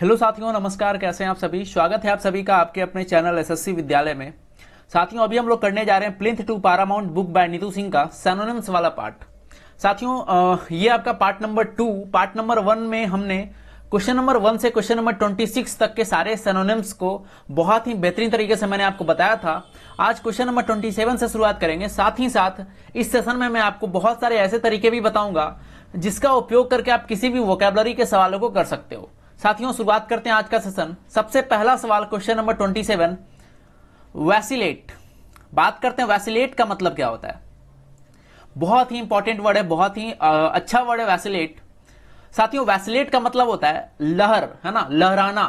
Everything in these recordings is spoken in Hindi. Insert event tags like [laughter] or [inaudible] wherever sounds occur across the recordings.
हेलो साथियों नमस्कार कैसे हैं आप सभी स्वागत है आप सभी का आपके अपने चैनल एसएससी विद्यालय में साथियों अभी हम लोग करने जा रहे हैं plinth to paramount book by Neetu Singh का सैनोनिम्स वाला पार्ट साथियों ये आपका part number two part number one में हमने क्वेश्चन नंबर वन से क्वेश्चन नंबर ट्वेंटी सिक्स तक के सारे सेनोनिम्स को बहुत ही बेहतरीन तरीके से मैंने आपको बताया था आज क्वेश्चन नंबर ट्वेंटी सेवन से शुरुआत करेंगे साथ ही साथ इस सेशन में मैं आपको बहुत सारे ऐसे तरीके भी बताऊंगा जिसका उपयोग करके आप किसी भी वोकेबलरी के सवालों को कर सकते हो साथियों शुरुआत करते हैं आज का सेशन सबसे पहला सवाल question number twenty seven vacillate बात करते हैं वैसिलेट का मतलब क्या होता है बहुत ही इंपॉर्टेंट वर्ड है बहुत ही अच्छा वर्ड है वैसिलेट साथियों वैसिलेट का मतलब होता है लहर है ना लहराना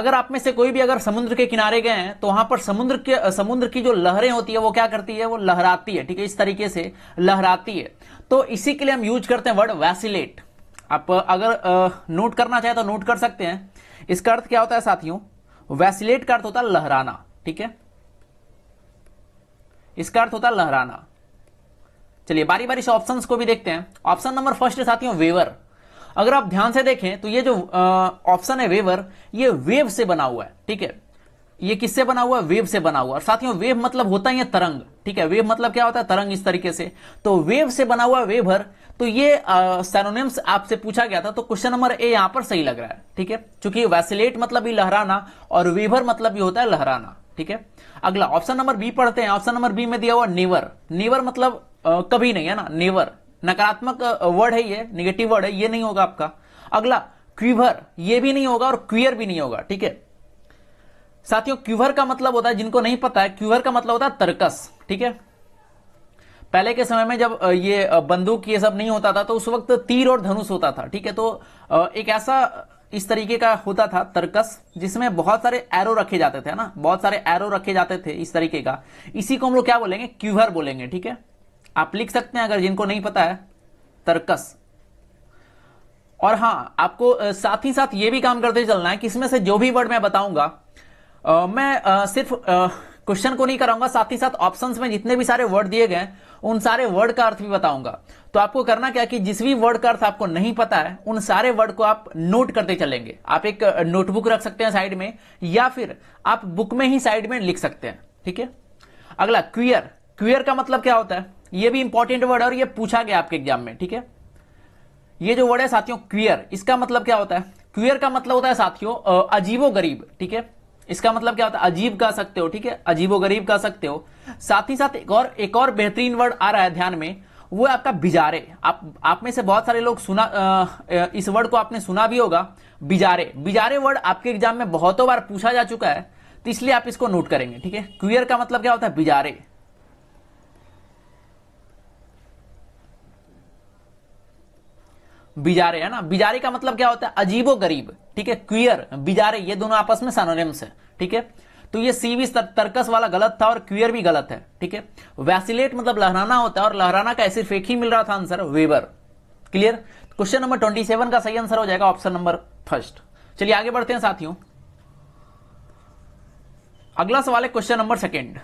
अगर आप में से कोई भी अगर समुद्र के किनारे गए हैं तो वहां पर समुद्र के समुद्र की जो लहरें होती है वो क्या करती है वो लहराती है ठीक है इस तरीके से लहराती है तो इसी के लिए हम यूज करते हैं वर्ड वैसिलेट आप अगर नोट करना चाहे तो नोट कर सकते हैं इसका अर्थ क्या होता है साथियों वैसिलेट का अर्थ होता है लहराना ठीक है इसका अर्थ होता है लहराना चलिए बारी बारी से ऑप्शन को भी देखते हैं ऑप्शन नंबर फर्स्ट है साथियों वेवर अगर आप ध्यान से देखें तो ये जो ऑप्शन है वेवर ये वेव से बना हुआ है ठीक है ये किससे बना हुआ वेव से बना हुआ और साथियों वेव मतलब होता ही है तरंग ठीक है वेव मतलब क्या होता है तरंग इस तरीके से तो वेव से बना हुआ वेवर तो ये सैनोनिम्स आपसे पूछा गया था तो क्वेश्चन नंबर ए यहां पर सही लग रहा है ठीक है क्योंकि वैसिलेट मतलब भी लहराना और वेवर मतलब भी होता है लहराना ठीक है अगला ऑप्शन नंबर बी पढ़ते हैं ऑप्शन नंबर बी में दिया हुआ नेवर नेवर मतलब आ, कभी नहीं है ना नेवर नकारात्मक वर्ड है ये निगेटिव वर्ड है ये नहीं होगा आपका अगला क्वीवर ये भी नहीं होगा और क्वियर भी नहीं होगा ठीक है साथियों क्यूहर का मतलब होता है जिनको नहीं पता है क्यूहर का मतलब होता है तर्कस ठीक है पहले के समय में जब ये बंदूक ये सब नहीं होता था तो उस वक्त तीर और धनुष होता था ठीक है तो एक ऐसा इस तरीके का होता था तर्कस जिसमें बहुत सारे एरो रखे जाते थे ना बहुत सारे एरो रखे जाते थे इस तरीके का इसी को हम लोग क्या बोलेंगे क्यूहर बोलेंगे ठीक है आप लिख सकते हैं अगर जिनको नहीं पता है तर्कस और हाँ आपको साथ ही साथ ये भी काम करते चलना है कि इसमें से जो भी वर्ड मैं बताऊंगा मैं आ, सिर्फ क्वेश्चन को नहीं कराऊंगा साथ ही साथ ऑप्शंस में जितने भी सारे वर्ड दिए गए उन सारे वर्ड का अर्थ भी बताऊंगा तो आपको करना क्या कि जिस भी वर्ड का अर्थ आपको नहीं पता है उन सारे वर्ड को आप नोट करते चलेंगे आप एक नोटबुक रख सकते हैं साइड में या फिर आप बुक में ही साइड में लिख सकते हैं ठीक है अगला क्वियर क्वियर का मतलब क्या होता है यह भी इंपॉर्टेंट वर्ड है और ये पूछा गया आपके एग्जाम में ठीक है ये जो वर्ड है साथियों क्वियर इसका मतलब क्या होता है क्वियर का मतलब होता है साथियों अजीबो गरीब ठीक है इसका मतलब क्या होता है अजीब गा सकते हो ठीक है अजीबो गरीब गा सकते हो साथ ही साथ एक और एक और बेहतरीन वर्ड आ रहा है ध्यान में वो है आपका बिजारे आप आप में से बहुत सारे लोग सुना आ, इस वर्ड को आपने सुना भी होगा बिजारे बिजारे वर्ड आपके एग्जाम में बहुतों बार पूछा जा चुका है तो इसलिए आप इसको नोट करेंगे ठीक है क्वियर का मतलब क्या होता है बिजारे बिजारे है ना बिजारे का मतलब क्या होता है अजीबो गरीब ठीक है क्वियर बिजारे ये दोनों आपस में सनोनिम्स है ठीक है तो ये सी भी तर्कस वाला गलत था और क्वियर भी गलत है ठीक है वैसिलेट मतलब लहराना होता है और लहराना का सिर्फ एक ही मिल रहा था answer waver clear question number twenty seven का सही आंसर हो जाएगा ऑप्शन नंबर फर्स्ट चलिए आगे बढ़ते हैं साथियों अगला सवाल है question number second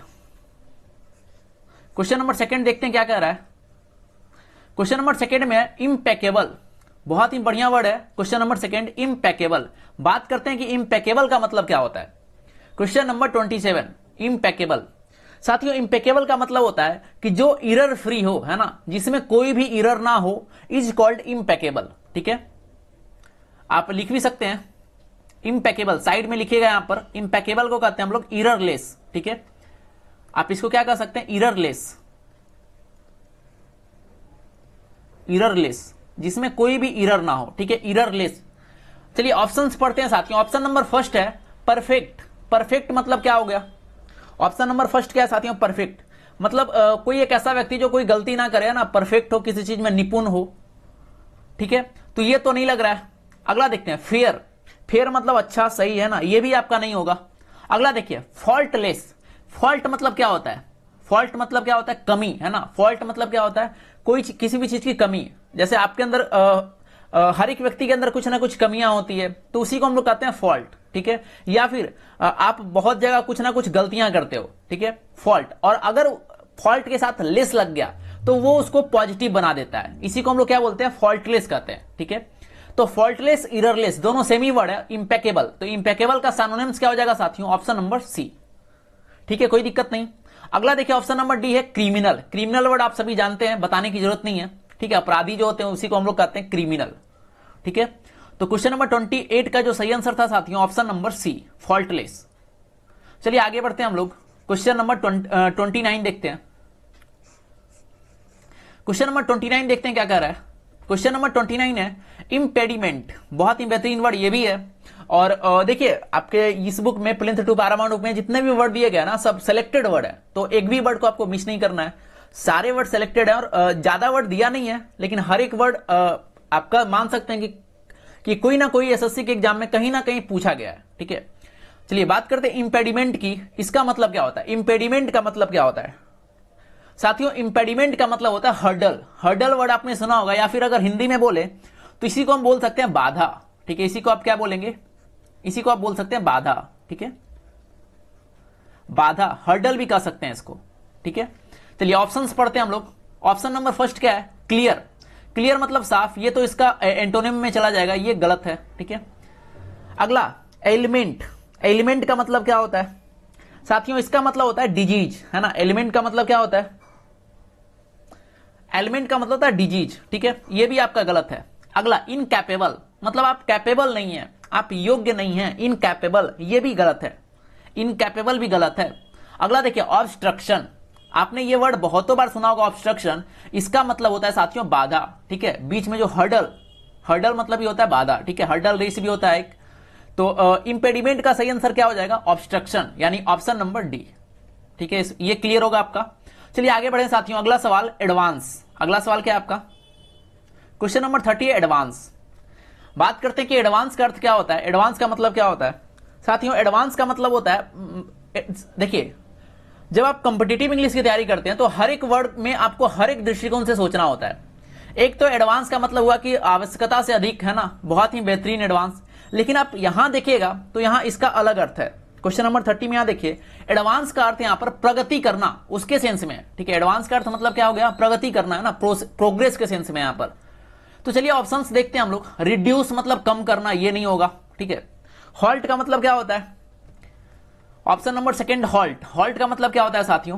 question number second देखते हैं क्या कह रहा है क्वेश्चन नंबर सेकेंड में इम्पेकेबल बहुत ही बढ़िया वर्ड है क्वेश्चन नंबर सेकेंड इम्पैकेबल बात करते हैं कि इम्पैकेबल का मतलब क्या होता है question number twenty seven impeccable साथियों इम्पेकेबल का मतलब होता है कि जो इरर फ्री हो है ना जिसमें कोई भी इरर ना हो इज कॉल्ड इम्पैकेबल ठीक है आप लिख भी सकते हैं इम्पैकेबल साइड में लिखेगा यहां पर इम्पैकेबल को कहते हैं हम लोग इररलेस ठीक है आप इसको क्या कह सकते हैं इररलेस इररलेस जिसमें कोई भी इरर ना हो ठीक है इरर लेस चलिए ऑप्शन पढ़ते हैं साथियों ऑप्शन नंबर फर्स्ट है परफेक्ट परफेक्ट मतलब क्या हो गया ऑप्शन नंबर फर्स्ट क्या है साथियों परफेक्ट मतलब आ, कोई एक ऐसा व्यक्ति जो कोई गलती ना करे ना परफेक्ट हो किसी चीज में निपुण हो ठीक है तो ये तो नहीं लग रहा है अगला देखते हैं फेयर फेयर मतलब अच्छा सही है ना ये भी आपका नहीं होगा अगला देखिए फॉल्टलेस फॉल्ट मतलब क्या होता है फॉल्ट मतलब क्या होता है कमी है ना फॉल्ट मतलब क्या होता है कोई किसी भी चीज की कमी जैसे आपके अंदर आ, आ, हर एक व्यक्ति के अंदर कुछ ना कुछ कमियां होती है तो उसी को हम लोग कहते हैं फॉल्ट ठीक है या फिर आ, आप बहुत जगह कुछ ना कुछ गलतियां करते हो ठीक है फॉल्ट और अगर फॉल्ट के साथ लेस लग गया तो वो उसको पॉजिटिव बना देता है इसी को हम लोग क्या बोलते हैं फॉल्टलेस कहते हैं ठीक है तो फॉल्टलेस इररलेस दोनों सेम ही वर्ड है इंपेकेबल तो इंपेकेबल का सानोनिम्स क्या हो जाएगा साथियों ऑप्शन नंबर सी ठीक है कोई दिक्कत नहीं अगला देखिए ऑप्शन नंबर डी है क्रिमिनल क्रिमिनल वर्ड आप सभी जानते हैं बताने की जरूरत नहीं है ठीक है अपराधी जो होते हैं उसी को हम लोग कहते हैं क्रिमिनल ठीक है तो क्वेश्चन नंबर ट्वेंटी एट का जो सही आंसर था साथियों ऑप्शन नंबर सी फॉल्टलेस चलिए आगे बढ़ते हैं हम लोग क्वेश्चन नंबर ट्वेंटी नाइन देखते हैं क्वेश्चन नंबर ट्वेंटी नाइन देखते हैं क्या कह रहा है क्वेश्चन नंबर ट्वेंटी नाइन है इम्पेडिमेंट बहुत ही बेहतरीन वर्ड ये भी है और देखिए आपके इस बुक में प्लिंथ टू पारामाउंट में जितने भी वर्ड दिए गए ना सब सेलेक्टेड वर्ड है तो एक भी वर्ड को आपको मिस नहीं करना है सारे वर्ड सेलेक्टेड है और ज्यादा वर्ड दिया नहीं है लेकिन हर एक वर्ड आपका मान सकते हैं कि कि कोई ना कोई एसएससी के एग्जाम में कहीं ना कहीं पूछा गया है ठीक है चलिए बात करते हैं इंपेडिमेंट की इसका मतलब क्या होता है इंपेडिमेंट का मतलब क्या होता है साथियों इंपेडिमेंट का मतलब होता है हर्डल हर्डल वर्ड आपने सुना होगा या फिर अगर हिंदी में बोले तो इसी को हम बोल सकते हैं बाधा ठीक है इसी को आप क्या बोलेंगे इसी को आप बोल सकते हैं बाधा ठीक है बाधा हर्डल भी कह सकते हैं इसको ठीक है चलिए ऑप्शन पढ़ते हैं हम लोग ऑप्शन नंबर फर्स्ट क्या है क्लियर क्लियर मतलब साफ ये तो इसका एंटोनिम में चला जाएगा ये गलत है ठीक है अगला एलिमेंट एलिमेंट का मतलब क्या होता है साथियों इसका मतलब होता है डिजीज है ना एलिमेंट का मतलब क्या होता है एलिमेंट का मतलब होता है डिजीज ठीक है ये भी आपका गलत है अगला इनकैपेबल मतलब आप कैपेबल नहीं है आप योग्य नहीं है इनकैपेबल ये भी गलत है इनकैपेबल भी गलत है अगला देखिए ऑब्स्ट्रक्शन आपने ये वर्ड बहुतों बार सुना होगा ऑब्स्ट्रक्शन इसका मतलब होता है साथियों बाधा ठीक है बीच में जो हर्डल हर्डल मतलब ये होता है बाधा ठीक है हर्डल रेस भी होता है एक तो इंपेडिमेंट uh, का सही आंसर क्या हो जाएगा ऑब्स्ट्रक्शन यानी ऑप्शन नंबर डी ठीक है ये क्लियर होगा आपका चलिए आगे बढ़े साथियों अगला सवाल एडवांस अगला सवाल क्या है आपका क्वेश्चन नंबर थर्टी एडवांस बात करते हैं कि एडवांस का अर्थ क्या होता है एडवांस का मतलब क्या होता है साथियों एडवांस का मतलब होता है देखिए जब आप कंपिटेटिव इंग्लिश की तैयारी करते हैं तो हर एक वर्ड में आपको हर एक दृष्टिकोण से सोचना होता है एक तो एडवांस का मतलब हुआ कि आवश्यकता से अधिक है ना बहुत ही बेहतरीन एडवांस लेकिन आप यहां देखिएगा तो यहां इसका अलग अर्थ है क्वेश्चन नंबर थर्टी में यहां देखिए एडवांस का अर्थ यहां पर प्रगति करना उसके सेंस में ठीक है एडवांस का अर्थ मतलब क्या हो गया प्रगति करना है ना प्रोग्रेस के सेंस में यहां पर तो चलिए ऑप्शन देखते हैं हम लोग रिड्यूस मतलब कम करना ये नहीं होगा ठीक है हॉल्ट का मतलब क्या होता है option number second halt halt का मतलब क्या होता है साथियों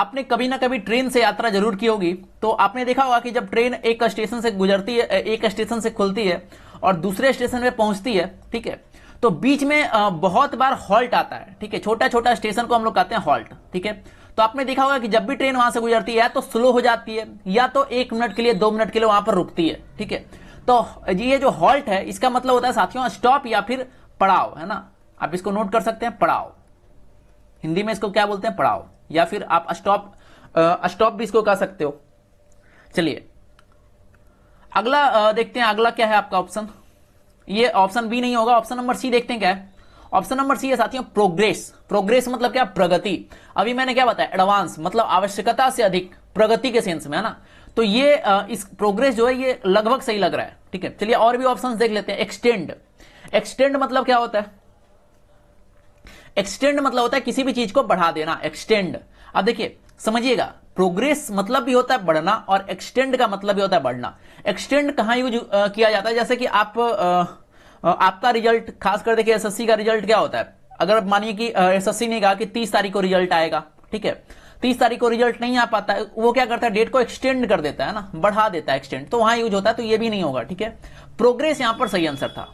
आपने कभी ना कभी ट्रेन से यात्रा जरूर की होगी तो आपने देखा होगा कि जब ट्रेन एक स्टेशन से गुजरती है एक स्टेशन से खुलती है और दूसरे स्टेशन में पहुंचती है ठीक है तो बीच में बहुत बार हॉल्ट आता है ठीक है छोटा छोटा स्टेशन को हम लोग कहते हैं हॉल्ट ठीक है तो आपने देखा होगा कि जब भी ट्रेन वहां से गुजरती है या तो स्लो हो जाती है या तो एक मिनट के लिए दो मिनट के लिए वहां पर रुकती है ठीक है तो ये जो हॉल्ट है इसका मतलब होता है साथियों स्टॉप या फिर पड़ाव है ना आप इसको नोट कर सकते हैं पड़ाव हिंदी में इसको क्या बोलते हैं पड़ाव या फिर आप स्टॉप स्टॉप भी इसको कह सकते हो चलिए अगला देखते हैं अगला क्या है आपका ऑप्शन ये ऑप्शन बी नहीं होगा ऑप्शन नंबर सी देखते हैं क्या है ऑप्शन नंबर सी है साथियों प्रोग्रेस प्रोग्रेस मतलब क्या प्रगति अभी मैंने क्या बताया एडवांस मतलब आवश्यकता से अधिक प्रगति के सेंस में है ना तो ये इस प्रोग्रेस जो है ये लगभग सही लग रहा है ठीक है चलिए और भी ऑप्शन देख लेते हैं एक्सटेंड एक्सटेंड मतलब क्या होता है एक्सटेंड मतलब होता है किसी भी चीज को बढ़ा देना एक्सटेंड अब देखिए समझिएगा प्रोग्रेस मतलब भी होता है बढ़ना और एक्सटेंड का मतलब भी होता है बढ़ना एक्सटेंड कहा यूज किया जाता है जैसे कि आप आ, आपका रिजल्ट खासकर देखिए एसएससी का रिजल्ट क्या होता है अगर आप मानिए कि एसएससी ने कहा कि तीस तारीख को रिजल्ट आएगा ठीक है तीस तारीख को रिजल्ट नहीं आ पाता है वो क्या करता है डेट को एक्सटेंड कर देता है ना बढ़ा देता है एक्सटेंड तो वहां यूज होता है तो ये भी नहीं होगा ठीक है प्रोग्रेस यहां पर सही आंसर था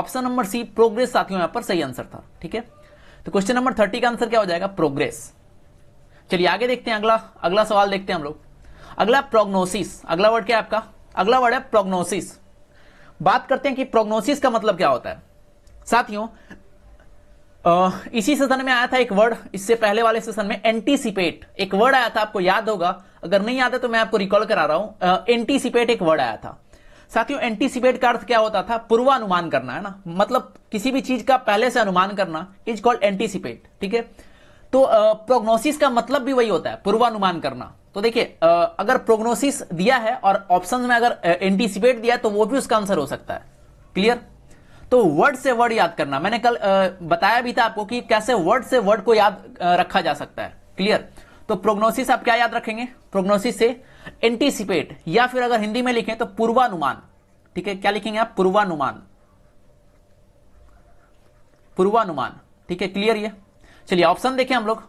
ऑप्शन नंबर सी प्रोग्रेस साथियों यहां पर सही आंसर था ठीक है तो क्वेश्चन नंबर थर्टी का आंसर क्या हो जाएगा प्रोग्रेस चलिए आगे देखते हैं अगला अगला सवाल देखते हैं हम लोग अगला प्रोग्नोसिस अगला वर्ड क्या है आपका अगला वर्ड है प्रोग्नोसिस बात करते हैं कि प्रोग्नोसिस का मतलब क्या होता है साथियों इसी सेशन में आया था एक वर्ड इससे पहले वाले सेशन में एंटीसिपेट एक वर्ड आया था आपको याद होगा अगर नहीं याद है तो मैं आपको रिकॉल करा रहा हूं एंटीसिपेट एक वर्ड आया था साथियों एंटीसिपेट का अर्थ क्या होता था पूर्वानुमान करना है ना मतलब किसी भी चीज का पहले से अनुमान करना इज कॉल्ड एंटीसिपेट ठीक है तो प्रोग्नोसिस का मतलब भी वही होता है पूर्वानुमान करना तो देखिए अगर प्रोग्नोसिस दिया है और ऑप्शन में अगर एंटीसिपेट दिया है तो वो भी उसका आंसर हो सकता है क्लियर तो वर्ड से वर्ड याद करना मैंने कल आ, बताया भी था आपको कि कैसे वर्ड से वर्ड को याद आ, रखा जा सकता है क्लियर तो प्रोग्नोसिस आप क्या याद रखेंगे प्रोग्नोसिस से एंटीसिपेट या फिर अगर हिंदी में लिखें तो पूर्वानुमान ठीक है क्या लिखेंगे आप पूर्वानुमान पूर्वानुमान ठीक है क्लियर ये चलिए ऑप्शन देखें हम लोग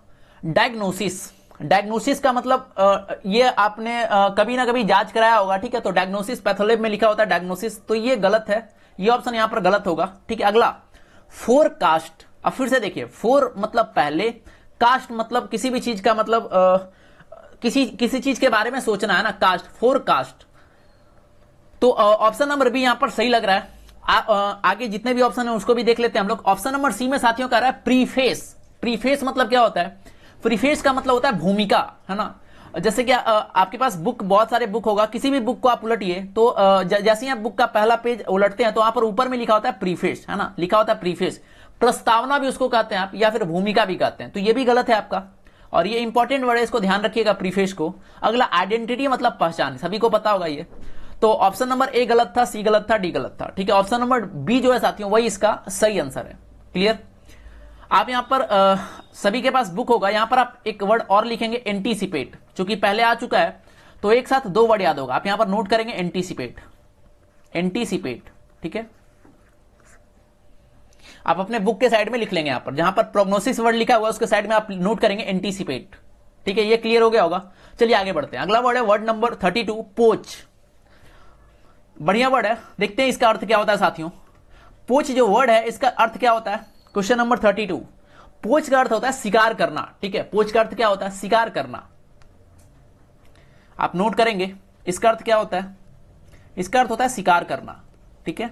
डायग्नोसिस डायग्नोसिस का मतलब ये आपने कभी ना कभी जांच कराया होगा ठीक है तो डायग्नोसिस पैथोलैब में लिखा होता है डायग्नोसिस तो ये गलत है ये ऑप्शन यहां पर गलत होगा ठीक है अगला फोरकास्ट अब फिर से देखिए फोर मतलब पहले कास्ट मतलब किसी भी चीज का मतलब आ, किसी किसी चीज के बारे में सोचना है ना कास्ट फोर कास्ट तो ऑप्शन नंबर बी यहां पर सही लग रहा है आ, आ, आगे जितने भी ऑप्शन है उसको भी देख लेते हैं हम लोग ऑप्शन नंबर सी में साथियों का रहा है प्रीफेस प्रीफेस मतलब क्या होता है प्रीफेस का मतलब होता है भूमिका है ना जैसे कि आपके पास बुक बहुत सारे बुक होगा किसी भी बुक को आप उलटिए तो जैसे ही आप बुक का पहला पेज उलटते हैं तो वहां पर ऊपर में लिखा होता है प्रीफेस है ना लिखा होता है प्रीफेस प्रस्तावना भी उसको कहते हैं आप या फिर भूमिका भी कहते हैं तो ये भी गलत है आपका और ये इंपॉर्टेंट वर्ड है इसको ध्यान रखिएगा प्रीफेस को अगला आइडेंटिटी मतलब पहचान सभी को पता होगा ये तो ऑप्शन नंबर ए गलत था सी गलत था डी गलत था ठीक है ऑप्शन नंबर बी जो है साथियों वही इसका सही आंसर है क्लियर आप यहां पर आ, सभी के पास बुक होगा यहां पर आप एक वर्ड और लिखेंगे एंटीसिपेट चूंकि पहले आ चुका है तो एक साथ दो वर्ड याद होगा आप यहां पर नोट करेंगे एंटीसिपेट एंटीसिपेट ठीक है आप अपने बुक के साइड में लिख लेंगे यहां पर जहां पर प्रोग्नोसिस वर्ड लिखा हुआ उसके साइड में आप नोट करेंगे एंटीसिपेट ठीक है ये क्लियर हो गया होगा चलिए आगे बढ़ते हैं अगला वर्ड है वर्ड नंबर थर्टी टू पोच बढ़िया वर्ड है देखते हैं इसका अर्थ क्या होता है साथियों पोच जो वर्ड है इसका अर्थ क्या होता है क्वेश्चन नंबर थर्टी टू पोच का अर्थ होता है शिकार करना ठीक है पोच का अर्थ क्या होता है शिकार करना आप नोट करेंगे इसका अर्थ क्या होता है इसका अर्थ होता है शिकार करना ठीक है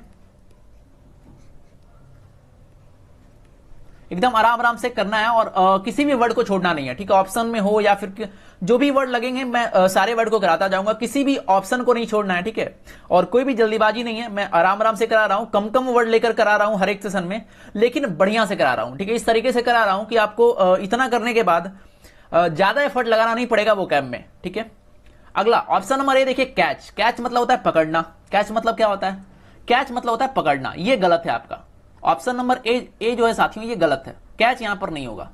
एकदम आराम आराम से करना है और आ, किसी भी वर्ड को छोड़ना नहीं है ठीक है ऑप्शन में हो या फिर जो भी वर्ड लगेंगे मैं आ, सारे वर्ड को कराता जाऊंगा किसी भी ऑप्शन को नहीं छोड़ना है ठीक है और कोई भी जल्दीबाजी नहीं है मैं आराम आराम से करा रहा हूं कम कम वर्ड लेकर करा रहा हूं हर एक सेशन में लेकिन बढ़िया से करा रहा हूं ठीक है इस तरीके से करा रहा हूं कि आपको आ, इतना करने के बाद ज्यादा एफर्ट लगाना नहीं पड़ेगा वो कैब में ठीक है अगला ऑप्शन नंबर ए देखिए कैच कैच मतलब होता है पकड़ना कैच मतलब क्या होता है कैच मतलब होता है पकड़ना ये गलत है आपका ऑप्शन नंबर ए ए जो है साथियों ये गलत है कैच यहां पर नहीं होगा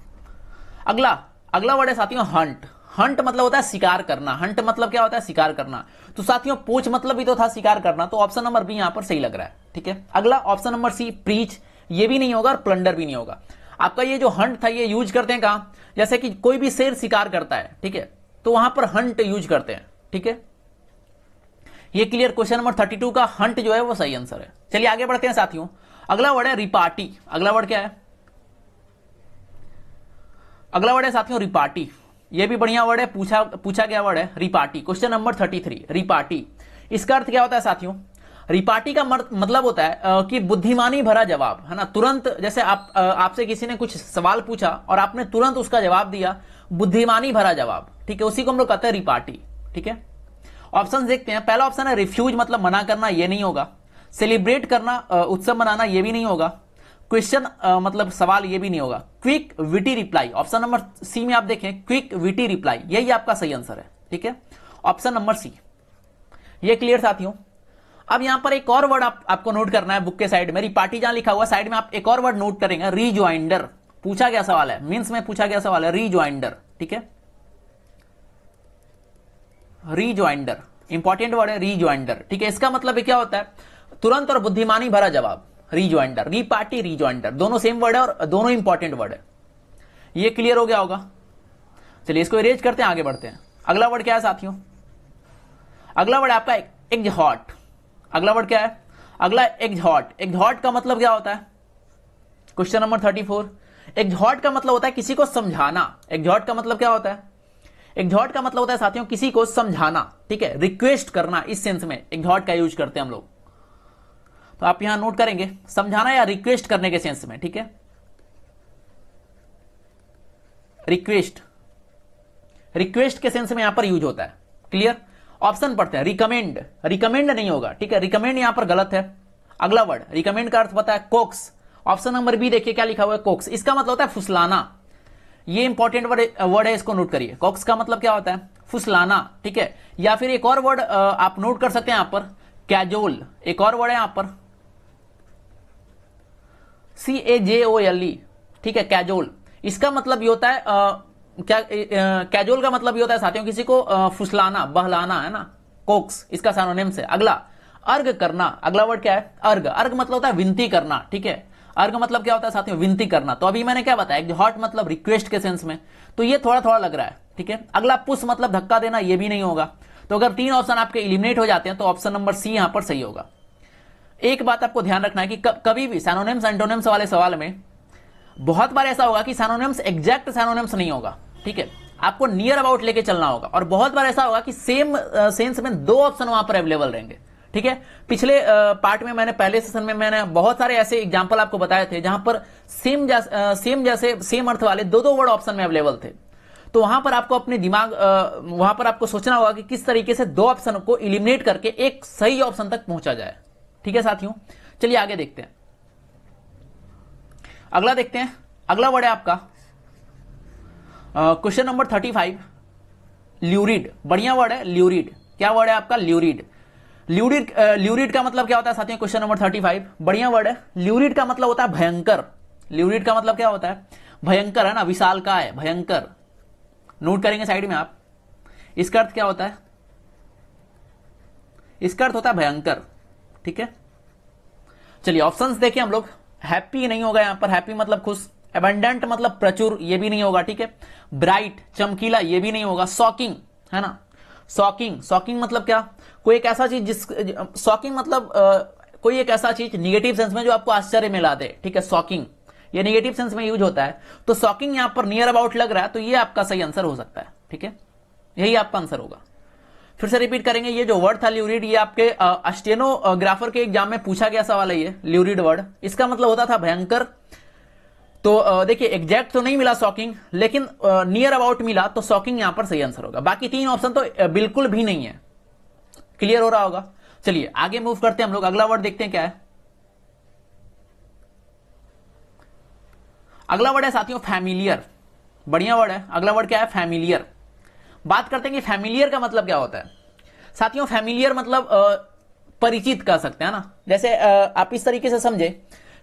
अगला अगला वर्ड है साथियों हंट हंट मतलब होता है शिकार करना हंट मतलब क्या होता है शिकार करना तो साथियों पूछ मतलब भी तो था शिकार करना तो ऑप्शन नंबर बी यहां पर सही लग रहा है ठीक है अगला ऑप्शन नंबर सी प्रीच ये भी नहीं होगा और प्लंडर भी नहीं होगा आपका ये जो हंट था ये यूज करते हैं कहा जैसे कि कोई भी शेर शिकार करता है ठीक है तो वहां पर हंट यूज करते हैं ठीक है ये क्लियर क्वेश्चन नंबर थर्टी का हंट जो है वो सही आंसर है चलिए आगे बढ़ते हैं साथियों अगला वर्ड है रिपार्टी अगला वर्ड क्या है अगला वर्ड है साथियों रिपार्टी ये भी बढ़िया वर्ड है पूछा पूछा गया वर्ड है repartee question number thirty three repartee इसका अर्थ क्या होता है साथियों रिपार्टी का मतलब होता है कि बुद्धिमानी भरा जवाब है ना तुरंत जैसे आप आपसे किसी ने कुछ सवाल पूछा और आपने तुरंत उसका जवाब दिया बुद्धिमानी भरा जवाब ठीक है उसी को हम लोग कहते हैं रिपार्टी ठीक है ऑप्शन देखते हैं पहला ऑप्शन है रिफ्यूज मतलब मना करना यह नहीं होगा सेलिब्रेट करना उत्सव मनाना यह भी नहीं होगा क्वेश्चन मतलब सवाल यह भी नहीं होगा quick witty reply option number C में आप देखें क्विक विटी रिप्लाई यही आपका सही आंसर है ठीक है ऑप्शन नंबर सी ये क्लियर साथियों अब यहां पर एक और वर्ड आप, आपको नोट करना है बुक के साइड मेरी पार्टी जहां लिखा हुआ साइड में आप एक और वर्ड नोट करेंगे रिज्वाइंडर पूछा गया सवाल है मीन्स में पूछा गया सवाल है रिज्वाइंडर ठीक है रिज्वाइंडर इंपॉर्टेंट वर्ड है रिज्वाइंडर ठीक है इसका मतलब क्या होता है तुरंत और बुद्धिमानी भरा जवाब रीज्वाइंडर री पार्टी रीज्वाइंडर दोनों सेम वर्ड है और दोनों इंपॉर्टेंट वर्ड है ये क्लियर हो गया होगा चलिए इसको इरेज करते हैं आगे बढ़ते हैं अगला वर्ड क्या है साथियों अगला वर्ड आपका एग्जॉट अगला वर्ड क्या है अगला एग्जॉट एग्जॉट का मतलब क्या होता है question number thirty four exalt का मतलब होता है किसी को समझाना एग्जॉट का मतलब क्या होता है एग्जॉट का मतलब होता है साथियों किसी को समझाना ठीक है रिक्वेस्ट करना इस सेंस में एग्जॉट का यूज करते हैं हम लोग तो आप यहां नोट करेंगे समझाना या रिक्वेस्ट करने के सेंस में ठीक है रिक्वेस्ट रिक्वेस्ट के सेंस में यहां पर यूज होता है क्लियर ऑप्शन पढ़ते हैं रिकमेंड रिकमेंड नहीं होगा ठीक है रिकमेंड यहां पर गलत है अगला वर्ड रिकमेंड का अर्थ पता है कोक्स ऑप्शन नंबर बी देखिए क्या लिखा हुआ है कोक्स इसका मतलब होता है फुसलाना ये इंपॉर्टेंट वर्ड है इसको नोट करिए कॉक्स का मतलब क्या होता है फुसलाना ठीक है या फिर एक और वर्ड आप नोट कर सकते हैं यहां पर कैजोल एक और वर्ड है यहां पर सी ए जे ओ एल ई ठीक है कैजोल इसका मतलब ये होता है आ, क्या आ, कैजोल का मतलब ये होता है साथियों किसी को आ, फुसलाना बहलाना है ना कोक्स इसका सानोनिम से अगला अर्घ करना अगला वर्ड क्या है अर्घ अर्घ मतलब होता है विनती करना ठीक है अर्घ मतलब क्या होता है साथियों विनती करना तो अभी मैंने क्या बताया हॉट मतलब रिक्वेस्ट के सेंस में तो ये थोड़ा थोड़ा लग रहा है ठीक है अगला पुश मतलब धक्का देना ये भी नहीं होगा तो अगर तीन ऑप्शन आपके इलिमिनेट हो जाते हैं तो ऑप्शन नंबर सी यहां पर सही होगा एक बात आपको ध्यान रखना है कि कभी भी सैनोनिम्स एंटोनिम्स वाले सवाल में बहुत बार ऐसा होगा कि सैनोनिम्स एग्जैक्ट सैनोनिम्स नहीं होगा ठीक है आपको नियर अबाउट लेके चलना होगा और बहुत बार ऐसा होगा कि सेम सेंस में दो ऑप्शन वहां पर अवेलेबल रहेंगे ठीक है पिछले पार्ट में मैंने पहले सेशन में मैंने बहुत सारे ऐसे एग्जाम्पल आपको बताए थे जहां पर सेम सेम जैसे सेम अर्थ वाले दो दो वर्ड ऑप्शन में अवेलेबल थे तो वहां पर आपको अपने दिमाग वहां पर आपको सोचना होगा कि किस तरीके से दो ऑप्शन को इलिमिनेट करके एक सही ऑप्शन तक पहुंचा जाए ठीक है साथियों चलिए आगे देखते हैं अगला देखते हैं अगला वर्ड है आपका question number thirty five lurid बढ़िया वर्ड है ल्यूरिड क्या वर्ड है आपका ल्यूरिड ल्यूरिड ल्यूरिड का मतलब क्या होता है साथियों क्वेश्चन नंबर थर्टी फाइव बढ़िया वर्ड है ल्यूरिड का मतलब होता है भयंकर ल्यूरिड का मतलब क्या होता है भयंकर है ना विशाल का है भयंकर नोट करेंगे साइड में आप इसका अर्थ क्या होता है इसका अर्थ होता है भयंकर ठीक है चलिए ऑप्शंस देखिए हम लोग हैप्पी नहीं होगा यहां पर हैप्पी मतलब खुश एबंडेंट मतलब प्रचुर ये भी नहीं होगा ठीक है ब्राइट चमकीला ये भी नहीं होगा शॉकिंग है ना शॉकिंग शॉकिंग मतलब क्या कोई एक ऐसा चीज जिस शॉकिंग मतलब आ, कोई एक ऐसा चीज निगेटिव सेंस में जो आपको आश्चर्य में ला दे ठीक है शॉकिंग ये निगेटिव सेंस में यूज होता है तो शॉकिंग यहां पर नियर अबाउट लग रहा है तो ये आपका सही आंसर हो सकता है ठीक है यही आपका आंसर होगा फिर से रिपीट करेंगे ये जो वर्ड था ल्यूरिड ये आपके अस्टेनोग्राफर के एग्जाम में पूछा गया सवाल है ये ल्यूरिड वर्ड इसका मतलब होता था भयंकर तो देखिए एग्जैक्ट तो नहीं मिला शॉकिंग लेकिन नियर अबाउट मिला तो शॉकिंग यहां पर सही आंसर होगा बाकी तीन ऑप्शन तो बिल्कुल भी नहीं है क्लियर हो रहा होगा चलिए आगे मूव करते हैं हम लोग अगला वर्ड देखते हैं क्या है अगला वर्ड है साथियों फैमिलियर बढ़िया वर्ड है अगला वर्ड क्या है फैमिलियर बात करते हैं कि फैमिलियर का मतलब क्या होता है साथियों फैमिलियर मतलब परिचित कह सकते हैं ना जैसे आप इस तरीके से समझे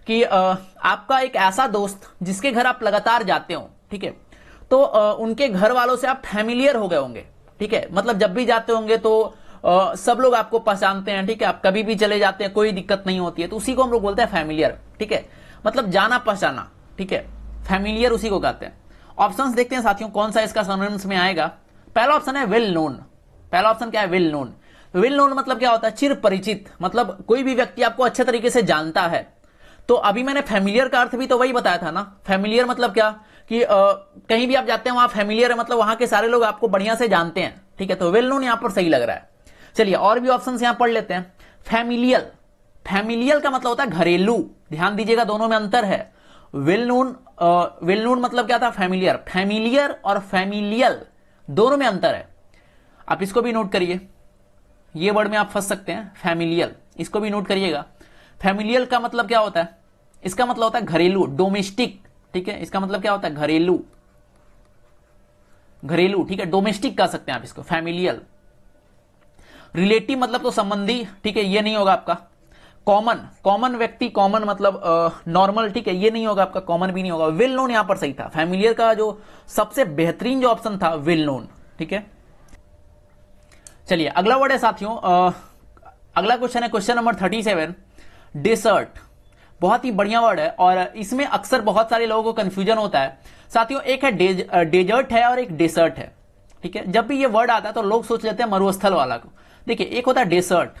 कि आपका एक ऐसा दोस्त जिसके घर आप लगातार जाते हो ठीक है तो उनके घर वालों से आप फैमिलियर हो गए होंगे ठीक है मतलब जब भी जाते होंगे तो सब लोग आपको पहचानते हैं ठीक है आप कभी भी चले जाते हैं कोई दिक्कत नहीं होती है तो उसी को हम लोग बोलते हैं फैमिलियर ठीक है मतलब जाना पहचाना ठीक है फैमिलियर उसी को कहते हैं ऑप्शंस देखते हैं साथियों कौन सा इसका में आएगा पहला ऑप्शन है वेल नोन पहला ऑप्शन क्या है वेल नोन वेल नोन मतलब क्या होता है चिर परिचित मतलब कोई भी व्यक्ति आपको अच्छे तरीके से जानता है तो अभी मैंने फेमिलियर का अर्थ भी तो वही बताया था ना फेमिलियर मतलब क्या कि आ, कहीं भी आप जाते हैं वहां फेमिलियर है मतलब वहां के सारे लोग आपको बढ़िया से जानते हैं ठीक है तो वेल नोन यहां पर सही लग रहा है चलिए और भी ऑप्शन यहां पढ़ लेते हैं फेमिलियल फेमिलियल का मतलब होता है घरेलू ध्यान दीजिएगा दोनों में अंतर है वेल नोन वेल नोन मतलब क्या था फेमिलियर फेमिलियर और फेमिलियल दोनों में अंतर है आप इसको भी नोट करिए ये वर्ड में आप फंस सकते हैं फैमिलियल इसको भी नोट करिएगा फैमिलियल का मतलब क्या होता है इसका मतलब होता है घरेलू डोमेस्टिक ठीक है इसका मतलब क्या होता है घरेलू घरेलू ठीक है डोमेस्टिक कह सकते हैं आप इसको फैमिलियल रिलेटिव मतलब तो संबंधी ठीक है ये नहीं होगा आपका कॉमन कॉमन व्यक्ति कॉमन मतलब नॉर्मल ठीक है ये नहीं होगा आपका कॉमन भी नहीं होगा विल नोन यहां पर सही था फैमिलियर का जो सबसे बेहतरीन जो ऑप्शन था विल नोन ठीक है चलिए अगला वर्ड है साथियों अगला क्वेश्चन है question number thirty seven desert बहुत ही बढ़िया वर्ड है और इसमें अक्सर बहुत सारे लोगों को कंफ्यूजन होता है साथियों एक है डेजर्ट है और एक डेसर्ट है ठीक है जब भी ये वर्ड आता है तो लोग सोच लेते हैं मरुस्थल वाला को देखिए एक होता है डेसर्ट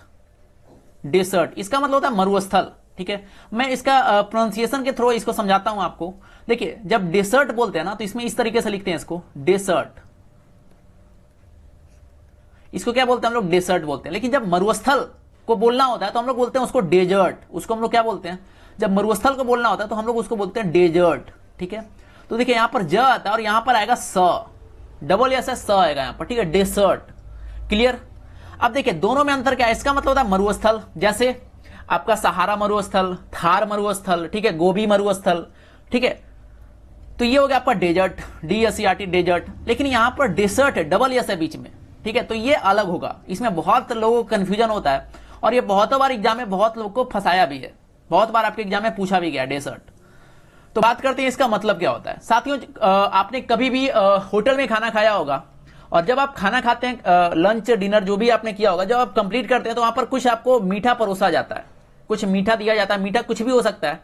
डेसर्ट इसका मतलब होता है मरुस्थल ठीक है मैं इसका प्रोनाउंसिएशन के थ्रू इसको समझाता हूं आपको देखिए जब डेसर्ट बोलते हैं ना तो इसमें इस तरीके से लिखते हैं इसको डेसर्ट इसको क्या बोलते हैं हम लोग डेसर्ट बोलते हैं लेकिन जब मरुस्थल को बोलना होता है तो हम लोग बोलते हैं उसको डेजर्ट उसको हम लोग क्या बोलते हैं जब मरुस्थल को बोलना होता है तो हम लोग उसको बोलते हैं डेजर्ट ठीक है तो देखिए यहां पर ज आता है और यहां पर आएगा स डबल एस एस स आएगा यहां पर ठीक है डेसर्ट क्लियर अब देखिए दोनों में अंतर क्या है इसका मतलब होता है मरुस्थल जैसे आपका सहारा मरुस्थल थार मरुस्थल ठीक है गोभी मरुस्थल ठीक है तो ये हो गया आपका dessert D S R T dessert लेकिन यहां पर डेसर्ट है डबल एस है बीच में ठीक है तो ये अलग होगा इसमें बहुत लोगों को कंफ्यूजन होता है और ये बहुत बार एग्जाम में बहुत लोगों को फंसाया भी है बहुत बार आपके एग्जाम में पूछा भी गया डेसर्ट तो बात करते हैं इसका मतलब क्या होता है साथियों आपने कभी भी होटल में खाना खाया होगा और जब आप खाना खाते हैं लंच डिनर जो भी आपने किया होगा जब आप कंप्लीट करते हैं तो वहां पर कुछ आपको मीठा परोसा जाता है कुछ मीठा दिया जाता है मीठा कुछ भी हो सकता है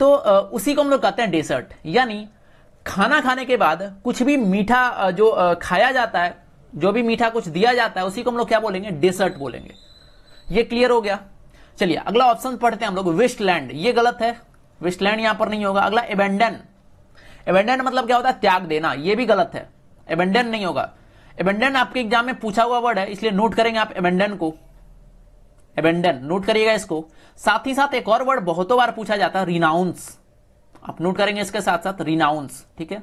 तो उसी को हम लोग कहते हैं डेसर्ट यानी खाना खाने के बाद कुछ भी मीठा जो खाया जाता है जो भी मीठा कुछ दिया जाता है उसी को हम लोग क्या बोलेंगे डेसर्ट बोलेंगे ये क्लियर हो गया चलिए अगला ऑप्शन पढ़ते हैं हम लोग वेस्टलैंड ये गलत है वेस्टलैंड यहां पर नहीं होगा अगला एबेंडन एबेंडन मतलब क्या होता है त्याग देना ये भी गलत है एबेंडन नहीं होगा एबेंडन आपके एग्जाम में पूछा हुआ वर्ड है इसलिए नोट करेंगे आप एबेंडन को एबेंडन नोट करिएगा इसको साथ ही साथ एक और वर्ड बहुतों बार पूछा जाता है रिनाउंस आप नोट करेंगे इसके साथ साथ रिनाउंस ठीक है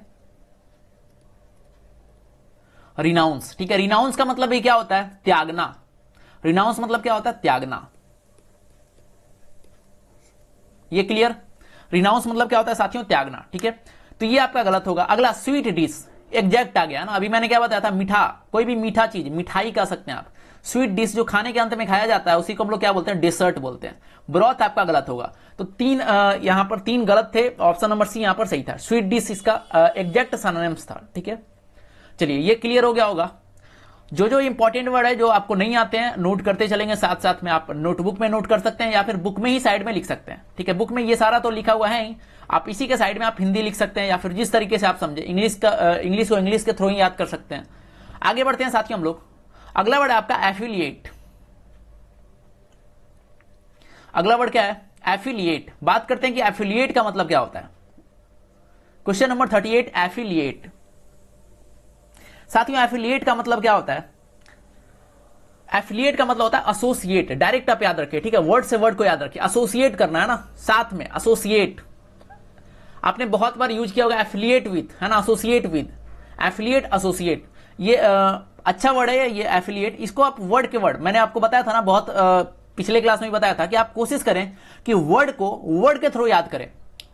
रिनाउंस ठीक है रिनाउंस का मतलब क्या होता है त्यागना रिनाउंस मतलब क्या होता है त्यागना ये क्लियर रिनाउंस मतलब क्या होता है साथियों त्यागना ठीक है तो ये आपका गलत होगा अगला स्वीट डिश एग्जैक्ट आ गया ना अभी मैंने क्या बताया था मीठा कोई भी मीठा चीज मिठाई कह सकते हैं आप स्वीट डिश जो खाने के अंत में खाया जाता है उसी को हम लोग क्या बोलते हैं डेसर्ट बोलते हैं ब्रॉथ आपका गलत होगा तो तीन यहां पर तीन गलत थे ऑप्शन नंबर सी यहां पर सही था स्वीट डिश इसका एग्जैक्ट सनोनिम्स था ठीक है चलिए ये क्लियर हो गया होगा जो जो इंपॉर्टेंट वर्ड है जो आपको नहीं आते हैं नोट करते चलेंगे साथ साथ में आप नोटबुक में नोट कर सकते हैं या फिर बुक में ही साइड में लिख सकते हैं ठीक है बुक में ये सारा तो लिखा हुआ है ही आप इसी के साइड में आप हिंदी लिख सकते हैं या फिर जिस तरीके से आप समझे इंग्लिश का इंग्लिश को इंग्लिश के थ्रू ही याद कर सकते हैं आगे बढ़ते हैं साथियों हम लोग अगला वर्ड है आपका एफिलिएट अगला वर्ड क्या है एफिलिएट बात करते हैं कि एफिलिएट का मतलब क्या होता है question number thirty eight affiliate साथियों एफिलिएट का मतलब क्या होता है एफिलिएट का मतलब होता है एसोसिएट डायरेक्ट आप याद रखिए ठीक है वर्ड से वर्ड को याद रखिए एसोसिएट करना है ना साथ में एसोसिएट आपने बहुत बार यूज किया होगा एफिलिएट विद है ना एसोसिएट विद एफिलिएट एसोसिएट ये आ, अच्छा वर्ड है ये एफिलिएट इसको आप वर्ड के वर्ड मैंने आपको बताया था ना बहुत आ, पिछले क्लास में भी बताया था कि आप कोशिश करें कि वर्ड को वर्ड के थ्रू याद करें